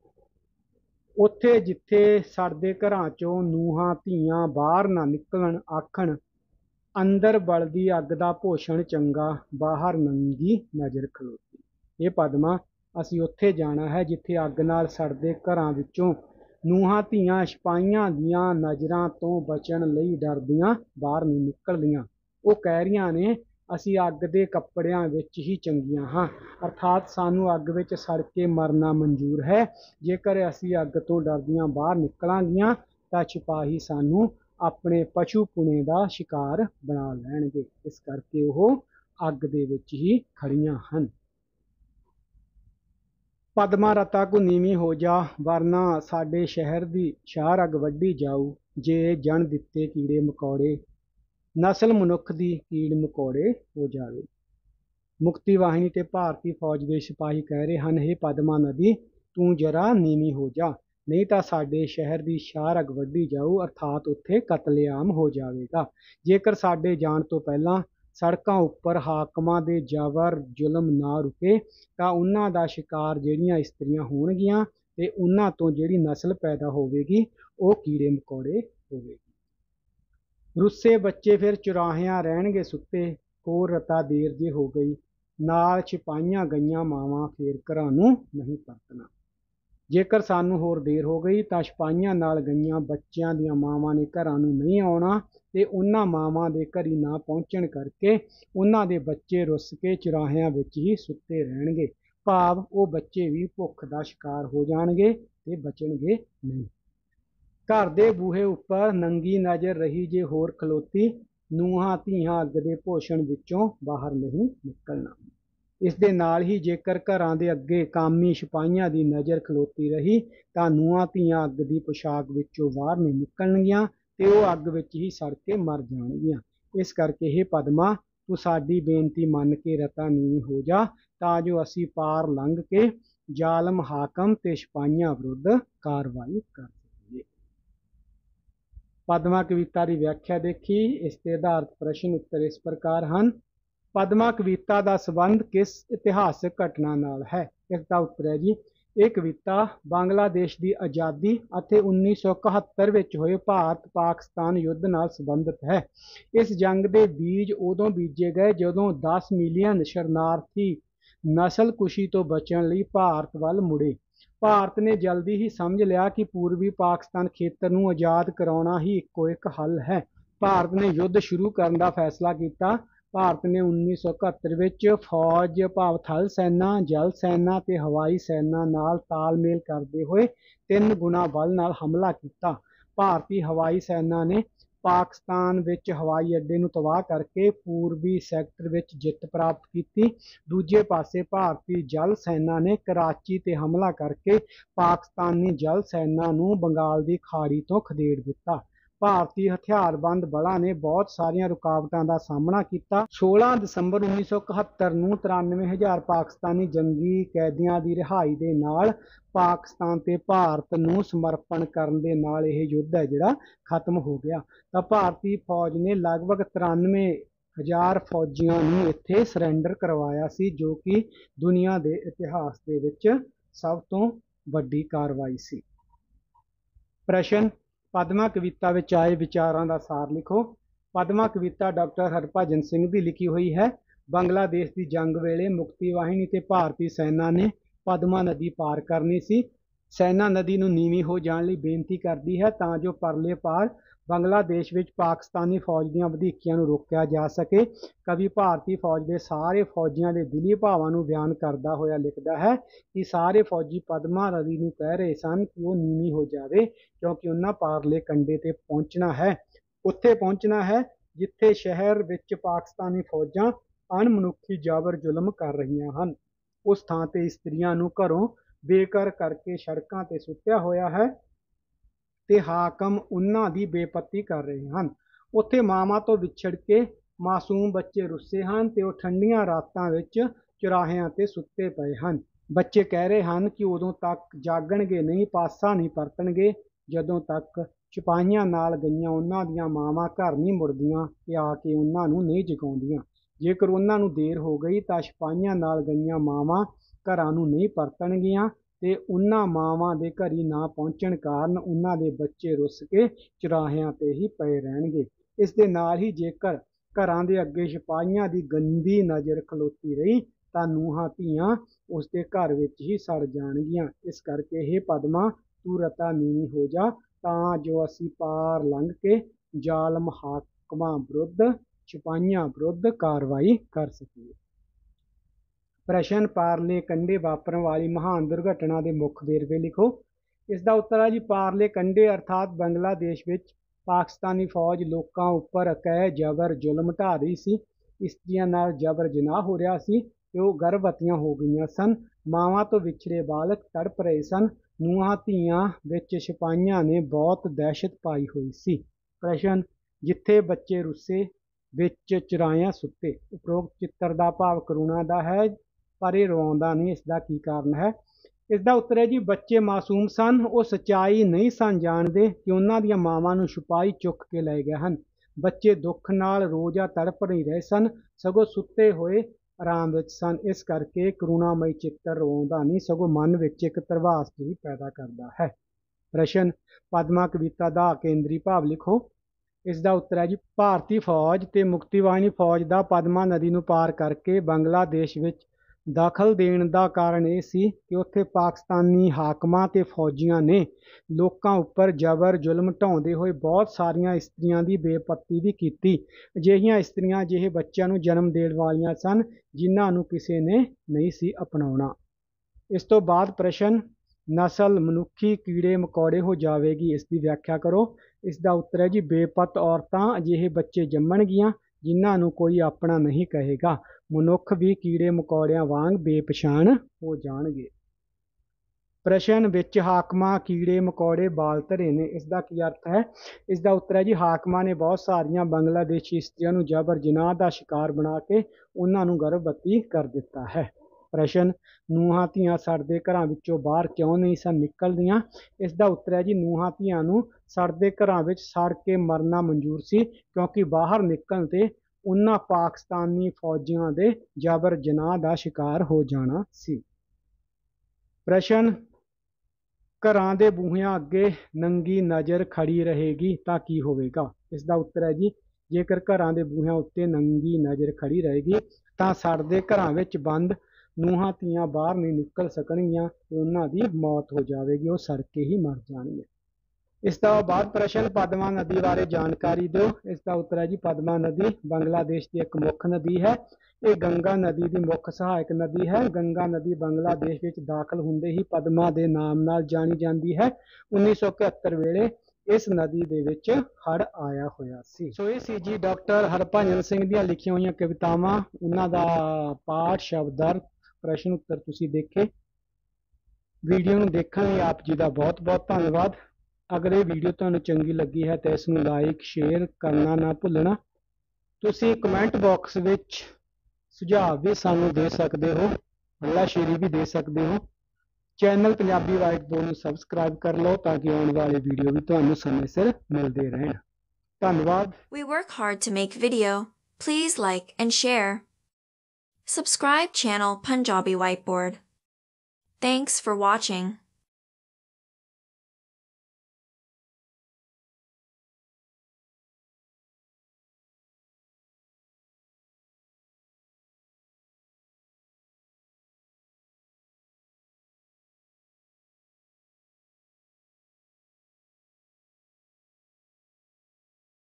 ਉੱਥੇ ਜਿੱਥੇ ਸਾਡੇ ਘਰਾਂ ਚੋਂ ਨੂਹਾਂ ਧੀਆਂ ਬਾਹਰ ਨਾ ਨਿਕਲਣ ਆਖਣ ਅੰਦਰ ਬਲਦੀ ਅੱਗ ਦਾ ਭੋਸ਼ਣ ਚੰਗਾ ਬਾਹਰ ਨੰਗੀ ਨਜ਼ਰ ਖਲੋਤੀ ਇਹ ਪਦਮਾ ਅਸੀਂ ਉੱਥੇ ਜਾਣਾ ਹੈ ਜਿੱਥੇ ਅੱਗ ਨਾਲ ਸੜਦੇ ਘਰਾਂ ਵਿੱਚੋਂ ਨੂੰਹਾਂ ਧੀਆਂ ਸਿਪਾਈਆਂ ਦੀਆਂ ਨਜ਼ਰਾਂ ਤੋਂ ਬਚਣ ਲਈ ਡਰਦੀਆਂ ਬਾਹਰ ਨਹੀਂ ਨਿਕਲਦੀਆਂ ਉਹ ਕਹਿ ਰਹੀਆਂ ਨੇ ਅਸੀਂ ਅੱਗ ਦੇ ਕੱਪੜਿਆਂ ਵਿੱਚ ਹੀ ਚੰਗੀਆਂ ਹਾਂ ਅਰਥਾਤ ਸਾਨੂੰ ਅੱਗ ਵਿੱਚ ਸੜ ਕੇ ਮਰਨਾ ਮਨਜ਼ੂਰ ਹੈ ਜੇਕਰ ਅਸੀਂ ਅੱਗ ਤੋਂ ਡਰਦੀਆਂ ਬਾਹਰ ਨਿਕਲਾਂਗੀਆਂ ਤਾਂ ਸਿਪਾਹੀ ਸਾਨੂੰ ਆਪਣੇ ਪਸ਼ੂ ਪੁਣੇ ਦਾ ਸ਼ਿਕਾਰ ਬਣਾ ਲੈਣਗੇ ਇਸ ਕਰਕੇ ਉਹ ਅੱਗ ਦੇ ਵਿੱਚ ਹੀ ਖੜੀਆਂ ਹਨ ਪਦਮਾ ਰਤਾ ਕੋ ਨੀਵੀਂ ਹੋ ਜਾ ਵਰਨਾ ਸਾਡੇ ਸ਼ਹਿਰ ਦੀ ਸ਼ਾਹ ਅਗ ਵੱਡੀ ਜਾਊ ਜੇ ਜਣ ਦਿੱਤੇ ਕੀੜੇ ਮਕੌੜੇ ਨਸਲ ਮਨੁੱਖ ਦੀ ਕੀੜ ਮਕੌੜੇ ਹੋ ਜਾਵੇ ਮੁਕਤੀ ਵਾਹਿਨੀ ਤੇ ਭਾਰਤੀ ਫੌਜ ਦੇ ਸਿਪਾਹੀ ਕਹਿ ਰਹੇ ਹਨ ਇਹ ਪਦਮਾ ਨਦੀ ਤੂੰ ਜਰਾ ਨੀਵੀਂ ਹੋ ਜਾ ਨਹੀਂ ਤਾਂ ਸਾਡੇ ਸ਼ਹਿਰ ਦੀ ਸ਼ਾਹ ਅਗ ਵੱਡੀ ਜਾਊ ਅਰਥਾਤ ਉੱਥੇ ਕਤਲੇਆਮ ਹੋ ਜਾਵੇਗਾ ਜੇਕਰ ਸਾਡੇ ਜਾਣ ਤੋਂ ਪਹਿਲਾਂ ਸੜਕਾਂ ਉੱਪਰ ਹਾਕਮਾਂ ਦੇ ਜਬਰ ਜ਼ੁਲਮ ਨਾ ਰੁਕੇ ਤਾਂ ਉਹਨਾਂ ਦਾ ਸ਼ਿਕਾਰ ਜਿਹੜੀਆਂ ਇਸਤਰੀਆਂ ਹੋਣਗੀਆਂ ਤੇ ਉਹਨਾਂ ਤੋਂ ਜਿਹੜੀ ਨਸਲ ਪੈਦਾ ਹੋਵੇਗੀ ਉਹ ਕੀੜੇ ਮਕੌੜੇ ਹੋਵੇਗੀ ਰੁੱਸੇ ਬੱਚੇ ਫਿਰ ਚੁਰਾਹਿਆਂ ਰਹਿਣਗੇ ਸੁੱਤੇ ਹੋਰ ਰਤਾ ਦੇਰ ਜੇ ਹੋ ਗਈ ਨਾਲ ਛਪਾਈਆਂ ਗਈਆਂ ਮਾਵਾਂ ਫੇਰ ਘਰਾਂ ਨੂੰ ਨਹੀਂ ਪਰਤਣਾ ਜੇਕਰ ਸਾਨੂੰ ਹੋਰ ਦੇਰ ਹੋ ਗਈ ਤਾਂ ਛਪਾਈਆਂ ਨਾਲ ਗਈਆਂ ਬੱਚਿਆਂ ਦੀਆਂ ਮਾਵਾਂ ਨੇ ਘਰਾਂ ਨੂੰ ਨਹੀਂ ਆਉਣਾ ਤੇ ਉਹਨਾਂ ਮਾਵਾਂ ਦੇ ਘਰੀ ਨਾ ਪਹੁੰਚਣ ਕਰਕੇ ਉਹਨਾਂ ਦੇ ਬੱਚੇ ਰੁੱਸ ਕੇ ਚੁਰਾਹਿਆਂ ਵਿੱਚ ਹੀ ਸੁੱਤੇ ਰਹਿਣਗੇ ਭਾਵ ਉਹ ਬੱਚੇ ਵੀ ਭੁੱਖ ਦਾ ਸ਼ਿਕਾਰ ਹੋ ਜਾਣਗੇ ਤੇ ਬਚਣਗੇ ਨਹੀਂ ਘਰ ਦੇ ਬੂਹੇ ਉੱਪਰ ਨੰਗੀ ਨਜ਼ਰ ਰਹੀ ਜੇ ਹੋਰ ਖਲੋਤੀ ਨੂਹਾਂ ਧੀਹਾਂ ਅੱਗ ਦੇ ਭੋਸ਼ਣ ਵਿੱਚੋਂ ਬਾਹਰ ਨਹੀਂ ਨਿਕਲਣਾ ਇਸ ਦੇ ਨਾਲ ਹੀ ਜੇਕਰ ਘਰਾਂ ਦੇ ਅੱਗੇ ਕਾਮੀ ਸਿਪਾਈਆਂ ਦੀ ਨਜ਼ਰ ਖਲੋਤੀ ਰਹੀ ਤਾਂ ਨੂਹਾਂ ਧੀਹਾਂ ਅੱਗ ਦੀ ਪੋਸ਼ਾਕ ਵਿੱਚੋਂ ਬਾਹਰ ਨਹੀਂ ਨਿਕਲਣਗੀਆਂ ਤੇ ਉਹ ਅੱਗ ਵਿੱਚ ਹੀ ਸੜ ਕੇ ਮਰ ਜਾਣਗੀਆਂ ਇਸ ਕਰਕੇ ਇਹ ਪਦਮਾ ਤੂੰ ਸਾਡੀ ਬੇਨਤੀ ਮੰਨ ਕੇ ਰਤਾ ਨੀ ਹੋ ਜਾ ਤਾਂ ਜੋ ਅਸੀਂ ਪਾਰ ਲੰਘ ਕੇ ਜ਼ਾਲਮ ਹਾਕਮ ਤੇ ਸਿਪਾਈਆਂ ਵਿਰੁੱਧ ਕਾਰਵਾਈ ਕਰ ਸਕੀਏ ਪਦਮਾ ਕਵਿਤਾ ਦੀ ਵਿਆਖਿਆ ਦੇਖੀ ਇਸ ਤੇ ਆਧਾਰਿਤ ਪ੍ਰਸ਼ਨ ਉੱਤਰ ਇਸ ਪ੍ਰਕਾਰ ਹਨ ਪਦਮਾ ਕਵਿਤਾ ਦਾ ਸਬੰਧ ਕਿਸ ਇਤਿਹਾਸਕ ਘਟਨਾ ਨਾਲ ਹੈ ਇਸ ਦਾ ਉੱਤਰ ਹੈ ਜੀ ਇਹ ਕਵਿਤਾ ਬੰਗਲਾਦੇਸ਼ ਦੀ ਆਜ਼ਾਦੀ ਅਤੇ 1971 ਵਿੱਚ ਹੋਏ ਭਾਰਤ-ਪਾਕਿਸਤਾਨ ਯੁੱਧ ਨਾਲ ਸੰਬੰਧਿਤ ਹੈ। ਇਸ ਜੰਗ ਦੇ ਬੀਜ ਉਦੋਂ ਬੀਜੇ ਗਏ ਜਦੋਂ 10 ਮਿਲੀਅਨ ਸ਼ਰਨਾਰਥੀ ਨਸਲਕੁਸ਼ੀ ਤੋਂ ਬਚਣ ਲਈ ਭਾਰਤ ਵੱਲ ਮੁੜੇ। ਭਾਰਤ ਨੇ ਜਲਦੀ ਹੀ ਸਮਝ ਲਿਆ ਕਿ ਪੂਰਬੀ ਪਾਕਿਸਤਾਨ ਖੇਤਰ ਨੂੰ ਆਜ਼ਾਦ ਕਰਾਉਣਾ ਹੀ ਇੱਕੋ-ਇੱਕ ਹੱਲ ਹੈ। ਭਾਰਤ ਨੇ ਯੁੱਧ ਸ਼ੁਰੂ ਕਰਨ ਦਾ ਫੈਸਲਾ ਕੀਤਾ। ਭਾਰਤ ਨੇ 1971 ਵਿੱਚ ਫੌਜ ਭਾਵ ਥਲ ਸੈਨਾ, ਜਲ ਸੈਨਾ ਤੇ ਹਵਾਈ ਸੈਨਾ ਨਾਲ ਤਾਲਮੇਲ ਕਰਦੇ ਹੋਏ ਤਿੰਨ ਗੁਣਾ ਬਲ ਨਾਲ ਹਮਲਾ ਕੀਤਾ। ਭਾਰਤੀ ਹਵਾਈ ਸੈਨਾ ਨੇ ਪਾਕਿਸਤਾਨ ਵਿੱਚ ਹਵਾਈ ਅੱਡੇ ਨੂੰ ਤਬਾਹ ਕਰਕੇ ਪੂਰਬੀ ਸੈਕਟਰ ਵਿੱਚ ਜਿੱਤ ਪ੍ਰਾਪਤ ਕੀਤੀ ਦੂਜੇ ਪਾਸੇ ਭਾਰਤੀ ਜਲ ਸੈਨਾ ਨੇ ਕਰਾਚੀ ਤੇ ਹਮਲਾ ਕਰਕੇ ਪਾਕਿਸਤਾਨੀ ਜਲ ਸੈਨਾ ਨੂੰ ਬੰਗਾਲ ਦੀ ਖਾੜੀ ਤੋਂ ਖਦੇੜ ਦਿੱਤਾ ਭਾਰਤੀ ਹਥਿਆਰਬੰਦ ਬਲਾਂ ਨੇ ਬਹੁਤ ਸਾਰੀਆਂ ਰੁਕਾਵਟਾਂ ਦਾ ਸਾਹਮਣਾ ਕੀਤਾ 16 ਦਸੰਬਰ 1971 ਨੂੰ 93000 ਪਾਕਿਸਤਾਨੀ ਜੰਗੀ ਕੈਦੀਆਂ ਦੀ ਰਿਹਾਈ ਦੇ ਨਾਲ ਪਾਕਿਸਤਾਨ ਤੇ ਭਾਰਤ ਨੂੰ ਸਮਰਪਣ ਕਰਨ ਦੇ ਨਾਲ ਇਹ ਯੁੱਧ ਹੈ ਜਿਹੜਾ ਖਤਮ ਹੋ ਗਿਆ ਤਾਂ ਭਾਰਤੀ ਫੌਜ ਨੇ ਲਗਭਗ 93 ਹਜ਼ਾਰ ਫੌਜੀਆਂ ਨੂੰ ਇੱਥੇ ਸਰੈਂਡਰ ਕਰਵਾਇਆ ਸੀ ਜੋ ਕਿ ਦੁਨੀਆ ਦੇ ਇਤਿਹਾਸ ਦੇ ਵਿੱਚ ਸਭ ਤੋਂ ਵੱਡੀ ਕਾਰਵਾਈ ਸੀ ਪ੍ਰਸ਼ਨ ਪਦਮਾ ਕਵਿਤਾ ਵਿੱਚ ਆਏ ਵਿਚਾਰਾਂ ਦਾ ਸਾਰ ਲਿਖੋ ਪਦਮਾ ਕਵਿਤਾ ਡਾਕਟਰ ਹਰਪਾਜਨ ਸਿੰਘ ਦੀ ਲਿਖੀ ਹੋਈ ਹੈ ਬੰਗਲਾਦੇਸ਼ ਦੀ ਜੰਗ ਵੇਲੇ ਮੁਕਤੀ ਵਾਹਿਨੀ ਤੇ ਭਾਰਤੀ ਸੈਨਾ ਨੇ ਪਦਮਾ ਨਦੀ ਪਾਰ ਕਰਨੀ ਸੀ ਸੈਨਾ ਨਦੀ ਨੂੰ ਨੀਵੀਂ ਹੋ ਜਾਣ ਲਈ ਬੇਨਤੀ ਕਰਦੀ ਹੈ ਤਾਂ ਜੋ ਪਰਲੇ ਪਾਰ ਬੰਗਲਾਦੇਸ਼ ਵਿੱਚ ਪਾਕਿਸਤਾਨੀ ਫੌਜ ਦੀਆਂ ਵਧੀਕੀਆਂ ਨੂੰ ਰੋਕਿਆ ਜਾ ਸਕੇ ਕਵੀ ਭਾਰਤੀ ਫੌਜ ਦੇ ਸਾਰੇ ਫੌਜੀਆਂ ਦੇ ਦਿਲੀ ਭਾਵਾਂ ਨੂੰ ਬਿਆਨ ਕਰਦਾ ਹੋਇਆ ਲਿਖਦਾ ਹੈ ਕਿ ਸਾਰੇ ਫੌਜੀ ਪਦਮਾ ਰਵੀ ਨੂੰ ਕਹਿ ਰਹੇ ਸਨ ਕਿ ਉਹ ਨੀਵੀਂ ਹੋ ਜਾਵੇ ਕਿਉਂਕਿ ਉਹਨਾਂ ਪਾਰਲੇ ਕੰਡੇ ਤੇ ਪਹੁੰਚਣਾ ਹੈ ਉੱਥੇ ਪਹੁੰਚਣਾ ਹੈ ਜਿੱਥੇ ਸ਼ਹਿਰ ਵਿੱਚ ਪਾਕਿਸਤਾਨੀ ਫੌਜਾਂ ਅਣਮਨੁੱਖੀ ਜਾਬਰ ਜ਼ੁਲਮ ਕਰ ਰਹੀਆਂ ਹਨ ਉਸ ਥਾਂ ਤੇ ਇਸਤਰੀਆਂ ਨੂੰ ਘਰੋਂ ਬੇਕਰ ਕਰਕੇ ਸੜਕਾਂ ਤੇ ਸੁੱਟਿਆ ਹੋਇਆ ਹੈ ਤੇ ਹਾਕਮ ਉਹਨਾਂ ਦੀ ਬੇਪਤੀ ਕਰ ਰਹੇ ਹਨ ਉੱਥੇ ਮਾਵਾਂ ਤੋਂ ਵਿਛੜ ਕੇ ਮਾਸੂਮ ਬੱਚੇ ਰੁੱਸੇ ਹਨ ਤੇ ਉਹ ਠੰਡੀਆਂ ਰਾਤਾਂ ਵਿੱਚ ਚੁਰਾਹਿਆਂ ਤੇ ਸੁੱਤੇ ਪਏ ਹਨ ਬੱਚੇ ਕਹਿ ਰਹੇ ਹਨ ਕਿ ਉਦੋਂ ਤੱਕ ਜਾਗਣਗੇ ਨਹੀਂ ਪਾਸਾ ਨਹੀਂ ਪਰਤਣਗੇ ਜਦੋਂ ਤੱਕ ਚਪਾਈਆਂ ਨਾਲ ਗਈਆਂ ਉਹਨਾਂ ਦੀਆਂ ਮਾਵਾਂ ਘਰ ਨਹੀਂ ਮੁੜਦੀਆਂ ਤੇ ਆ ਕੇ ਉਹਨਾਂ ਨੂੰ ਨਹੀਂ ਜਗਾਉਂਦੀਆਂ ਜੇਕਰ ਉਹਨਾਂ ਨੂੰ ਦੇਰ ਹੋ ਗਈ ਤਾਂ ਸਿਪਾਹੀਆਂ ਨਾਲ ਗਈਆਂ ਮਾਵਾਂ ਘਰਾਂ ਨੂੰ ਨਹੀਂ ਪਰਤਣਗੀਆਂ ਤੇ ਉਹਨਾਂ ਮਾਵਾਂ ਦੇ ਘਰੀ ਨਾ ਪਹੁੰਚਣ ਕਾਰਨ ਉਹਨਾਂ ਦੇ ਬੱਚੇ ਰੁੱਸ ਕੇ ਚਰਾਹਿਆਂ ਤੇ ਹੀ ਪਏ ਰਹਿਣਗੇ ਇਸ ਦੇ ਨਾਲ ਹੀ ਜੇਕਰ ਘਰਾਂ ਦੇ ਅੱਗੇ ਸਿਪਾਹੀਆਂ ਦੀ ਗੰਦੀ ਨਜ਼ਰ ਖਲੋਤੀ ਰਹੀ ਤਾਂ ਨੂੰਹਾਂ ਧੀਆਂ ਉਸ ਦੇ ਘਰ ਵਿੱਚ ਹੀ ਸੜ ਜਾਣਗੀਆਂ ਇਸ ਕਰਕੇ ਇਹ ਪਦਮਾ ਤੂੰ ਰਤਾ ਨੀਵੀਂ ਹੋ ਜਾ ਤਾਂ ਜੋ ਅਸੀਂ ਪਾਰ ਲੰਘ ਕੇ ਜ਼ਾਲਮ ਹਾਕਮਾਂ ਵਿਰੁੱਧ ਸਿਪਾਹੀਆਂ ਵਿਰੁੱਧ ਕਾਰਵਾਈ ਕਰ ਸਕੀਏ ਪ੍ਰਸ਼ਨ ਪਾਰਲੇ ਕੰਡੇ ਵਾਪਰਨ ਵਾਲੀ ਮਹਾਨ ਦੁਰਘਟਨਾ ਦੇ ਮੁੱਖ ਵੇਰਵੇ ਲਿਖੋ ਇਸ ਦਾ ਉੱਤਰ ਹੈ ਜੀ ਪਾਰਲੇ ਕੰਡੇ ਅਰਥਾਤ ਬੰਗਲਾਦੇਸ਼ ਵਿੱਚ ਪਾਕਿਸਤਾਨੀ ਫੌਜ ਲੋਕਾਂ ਉੱਪਰ ਅਕੈ ਜ਼ਬਰ ਜ਼ੁਲਮ ਢਾ ਰਹੀ ਸੀ ਇਸਤਰੀਆਂ ਨਾਲ ਜ਼ਬਰ ਜਨਾਹ ਹੋ ਰਿਹਾ ਸੀ ਤੇ ਉਹ ਗਰਭਵਤੀਆਂ ਹੋ ਗਈਆਂ ਸਨ ਮਾਵਾਂ ਤੋਂ ਵਿਛੜੇ ਬਾਲਕ ਤੜਪ ਰਹੇ ਸਨ ਨੂੰਹਾਂ ਧੀਆਂ ਵਿੱਚ ਸਿਪਾਈਆਂ ਨੇ ਬਹੁਤ ਦਹਿਸ਼ਤ ਪਾਈ ਹੋਈ ਸੀ ਪ੍ਰਸ਼ਨ ਜਿੱਥੇ ਬੱਚੇ ਰੁੱਸੇ ਵਿੱਚ ਚਰਾਇਆ ਸੁੱਤੇ ਉਪਰੋਕਤ ਚਿੱਤਰ ਦਾ ਭਾਵ ਕਰੂਣਾ ਦਾ ਹੈ ਪਰ ਇਹ ਰੋਂਦਾ ਨਹੀਂ ਇਸ ਦਾ ਕੀ ਕਾਰਨ ਹੈ ਇਸ ਦਾ ਉੱਤਰ ਹੈ ਜੀ ਬੱਚੇ ਮਾਸੂਮ ਸਨ ਉਹ ਸਚਾਈ ਨਹੀਂ ਸਨ ਜਾਣਦੇ ਕਿ ਉਹਨਾਂ ਦੀਆਂ ਮਾਵਾਂ ਨੂੰ ਛੁਪਾਈ ਚੁੱਕ ਕੇ ਲੈ ਗਏ ਹਨ ਬੱਚੇ ਦੁੱਖ ਨਾਲ ਰੋਜ਼ਾ ਤੜਪ ਨਹੀਂ ਰਹੇ ਸਨ ਸਗੋਂ ਸੁੱਤੇ ਹੋਏ ਆਰਾਮ ਵਿੱਚ ਸਨ ਇਸ ਕਰਕੇ ਕਰੁਣਾਮਈ ਚਿੱਤਰ ਰੋਂਦਾ ਨਹੀਂ ਸਗੋਂ ਮਨ ਵਿੱਚ ਇੱਕ ਤਰਵਾਸ ਜਿਹੀ ਪੈਦਾ ਕਰਦਾ ਹੈ ਪ੍ਰਸ਼ਨ ਪਦਮਾ ਕਵਿਤਾ ਦਾ ਕੇਂਦਰੀ ਭਾਵ ਲਿਖੋ ਇਸ ਦਾ ਉੱਤਰ ਹੈ ਜੀ ਭਾਰਤੀ ਫੌਜ ਤੇ ਮੁਕਤੀਵਾਣੀ ਫੌਜ ਦਾ ਪਦਮਾ ਨਦੀ ਨੂੰ ਪਾਰ ਕਰਕੇ ਬੰਗਲਾਦੇਸ਼ ਵਿੱਚ ਦਖਲ ਦੇਣ ਦਾ ਕਾਰਨ ਇਹ ਸੀ ਕਿ ਉੱਥੇ ਪਾਕਿਸਤਾਨੀ ਹਾਕਮਾਂ ਤੇ ਫੌਜੀਆਂ ਨੇ ਲੋਕਾਂ ਉੱਪਰ ਜ਼ਬਰ ਜ਼ੁਲਮ ਢਾਉਂਦੇ ਹੋਏ ਬਹੁਤ ਸਾਰੀਆਂ ਇਸਤਰੀਆਂ ਦੀ ਬੇਪਤੀ ਵੀ ਕੀਤੀ ਅਜਿਹੀਆਂ ਇਸਤਰੀਆਂ ਜਿਹੇ ਬੱਚਿਆਂ ਨੂੰ ਜਨਮ ਦੇਣ ਵਾਲੀਆਂ ਸਨ ਜਿਨ੍ਹਾਂ ਨੂੰ ਕਿਸੇ ਨੇ ਨਹੀਂ ਸੀ ਅਪਣਾਉਣਾ ਇਸ ਤੋਂ ਬਾਅਦ ਪ੍ਰਸ਼ਨ ਨਸਲ ਮਨੁੱਖੀ ਕੀੜੇ ਮਕੌੜੇ ਹੋ ਜਾਵੇਗੀ ਇਸ ਦੀ ਵਿਆਖਿਆ ਕਰੋ ਇਸ ਦਾ ਉੱਤਰ ਹੈ ਜੀ ਬੇਪਤ ਔਰਤਾਂ ਅਜਿਹੇ ਬੱਚੇ ਜੰਮਣਗੀਆਂ ਜਿਨ੍ਹਾਂ ਨੂੰ ਕੋਈ ਆਪਣਾ ਨਹੀਂ ਕਹੇਗਾ ਮਨੁੱਖ ਵੀ ਕੀੜੇ ਮਕੌੜਿਆਂ ਵਾਂਗ ਬੇਪਛਾਣ ਹੋ ਜਾਣਗੇ ਪ੍ਰਸ਼ਨ ਵਿੱਚ ਹਾਕਮਾਂ ਕੀੜੇ ਮਕੌੜੇ ਬਾਲ ਧਰੇ ਨੇ ਇਸ ਦਾ ਕੀ ਅਰਥ ਹੈ ਇਸ ਦਾ ਉੱਤਰ ਹੈ ਜੀ ਹਾਕਮਾਂ ਨੇ ਬਹੁਤ ਸਾਰੀਆਂ ਬੰਗਲਾਦੇਸ਼ੀ ਇਸਤਰੀਆਂ ਨੂੰ ਜਬਰ ਜਨਾਹ ਦਾ ਸ਼ਿਕਾਰ ਬਣਾ ਕੇ ਉਹਨਾਂ ਨੂੰ ਗਰਭਵਤੀ ਕਰ ਦਿੱਤਾ ਹੈ ਪ੍ਰਸ਼ਨ ਨੂਹਾਂ ਧੀਆਂ ਸੜਦੇ ਘਰਾਂ ਵਿੱਚੋਂ ਬਾਹਰ ਕਿਉਂ ਨਹੀਂ ਸਨ ਨਿਕਲਦੀਆਂ ਇਸ ਦਾ ਉੱਤਰ ਹੈ ਜੀ ਨੂਹਾਂ ਧੀਆਂ ਨੂੰ ਸੜਦੇ ਘਰਾਂ ਵਿੱਚ ਸੜ ਕੇ ਮਰਨਾ ਮਨਜ਼ੂਰ ਸੀ ਕਿਉਂਕਿ ਬਾਹਰ ਨਿਕਲਣ ਤੇ ਉਹਨਾਂ ਪਾਕਿਸਤਾਨੀ ਫੌਜੀਆਂ ਦੇ ਜਬਰ ਜਨਾਹ ਦਾ ਸ਼ਿਕਾਰ ਹੋ ਜਾਣਾ ਸੀ ਪ੍ਰਸ਼ਨ ਘਰਾਂ ਦੇ ਬੂਹਿਆਂ ਅੱਗੇ ਨੰਗੀ ਨਜ਼ਰ ਖੜੀ ਰਹੇਗੀ ਤਾਂ ਕੀ ਹੋਵੇਗਾ ਇਸ ਦਾ ਉੱਤਰ ਹੈ ਜੀ ਜੇਕਰ ਘਰਾਂ ਦੇ ਬੂਹਿਆਂ ਉੱਤੇ ਨੰਗੀ ਨਜ਼ਰ ਖੜੀ ਰਹੇਗੀ ਤਾਂ ਸੜਦੇ ਘਰਾਂ ਵਿੱਚ ਬੰਦ ਨੂਹਾਂ ਧੀਆਂ ਬਾਹਰ ਨਹੀਂ ਨਿਕਲ ਸਕਣਗੀਆਂ ਤੇ ਉਹਨਾਂ ਦੀ ਮੌਤ ਹੋ ਜਾਵੇਗੀ ਉਹ ਸੜ ਕੇ ਹੀ ਮਰ ਜਾਣਗੇ ਇਸ ਤੋਂ ਬਾਅਦ ਪ੍ਰਸ਼ਨ ਪਦਮਾ ਨਦੀ ਬਾਰੇ ਜਾਣਕਾਰੀ ਦਿਓ ਇਸ ਦਾ ਉੱਤਰ ਹੈ ਜੀ ਪਦਮਾ ਨਦੀ ਬੰਗਲਾਦੇਸ਼ ਦੀ ਇੱਕ ਮੁੱਖ ਨਦੀ ਹੈ ਇਹ ਗੰਗਾ ਨਦੀ ਦੀ ਮੁੱਖ ਸਹਾਇਕ ਨਦੀ ਹੈ ਗੰਗਾ ਨਦੀ ਬੰਗਲਾਦੇਸ਼ ਵਿੱਚ ਦਾਖਲ ਹੁੰਦੇ ਹੀ ਪਦਮਾ ਦੇ ਨਾਮ ਨਾਲ ਜਾਣੀ ਜਾਂਦੀ ਹੈ 1971 ਵੇਲੇ ਇਸ ਨਦੀ ਦੇ ਵਿੱਚ ਹੜ ਆਇਆ ਹੋਇਆ ਸੀ ਸੋ ਇਹ ਸੀ ਜੀ ਡਾਕਟਰ ਹਰਭਜਨ ਸਿੰਘ ਦੀਆਂ ਲਿਖੀਆਂ ਹੋਈਆਂ ਕਵਿਤਾਵਾਂ ਉਹਨਾਂ ਦਾ ਪਾਠ ਅਰਥ ਪ੍ਰਸ਼ਨ ਉੱਤਰ ਤੁਸੀਂ ਦੇਖੇ ਵੀਡੀਓ ਨੂੰ ਦੇਖਣ ਲਈ ਆਪ ਜੀ ਦਾ ਬਹੁਤ ਬਹੁਤ ਧੰਨਵਾਦ ਅਗਰ ਇਹ ਵੀਡੀਓ ਤੁਹਾਨੂੰ ਚੰਗੀ ਲੱਗੀ ਹੈ ਤਾਂ ਇਸ ਨੂੰ ਲਾਈਕ ਸ਼ੇਅਰ ਕਰਨਾ ਨਾ ਭੁੱਲਣਾ ਤੁਸੀਂ ਕਮੈਂਟ ਬਾਕਸ ਵਿੱਚ ਸੁਝਾਅ ਵੀ ਸਾਨੂੰ ਦੇ ਸਕਦੇ ਹੋ ਅੱਲਾ ਸ਼ੇਰੀ ਵੀ ਦੇ ਸਕਦੇ ਹੋ ਚੈਨਲ ਪੰਜਾਬੀ ਵਾਈਟ ਬੋਲ ਨੂੰ ਸਬਸਕ੍ਰਾਈਬ ਕਰ ਲਓ ਤਾਂ ਕਿ ਆਉਣ ਵਾਲੇ ਵੀਡੀਓ ਵੀ ਤੁਹਾਨੂੰ ਸਮੇਂ ਸਿਰ ਮਿਲਦੇ ਰਹਿਣ ਧੰਨਵਾਦ We work hard to make video. Please like and share. Subscribe channel Punjabi Whiteboard. Thanks for watching.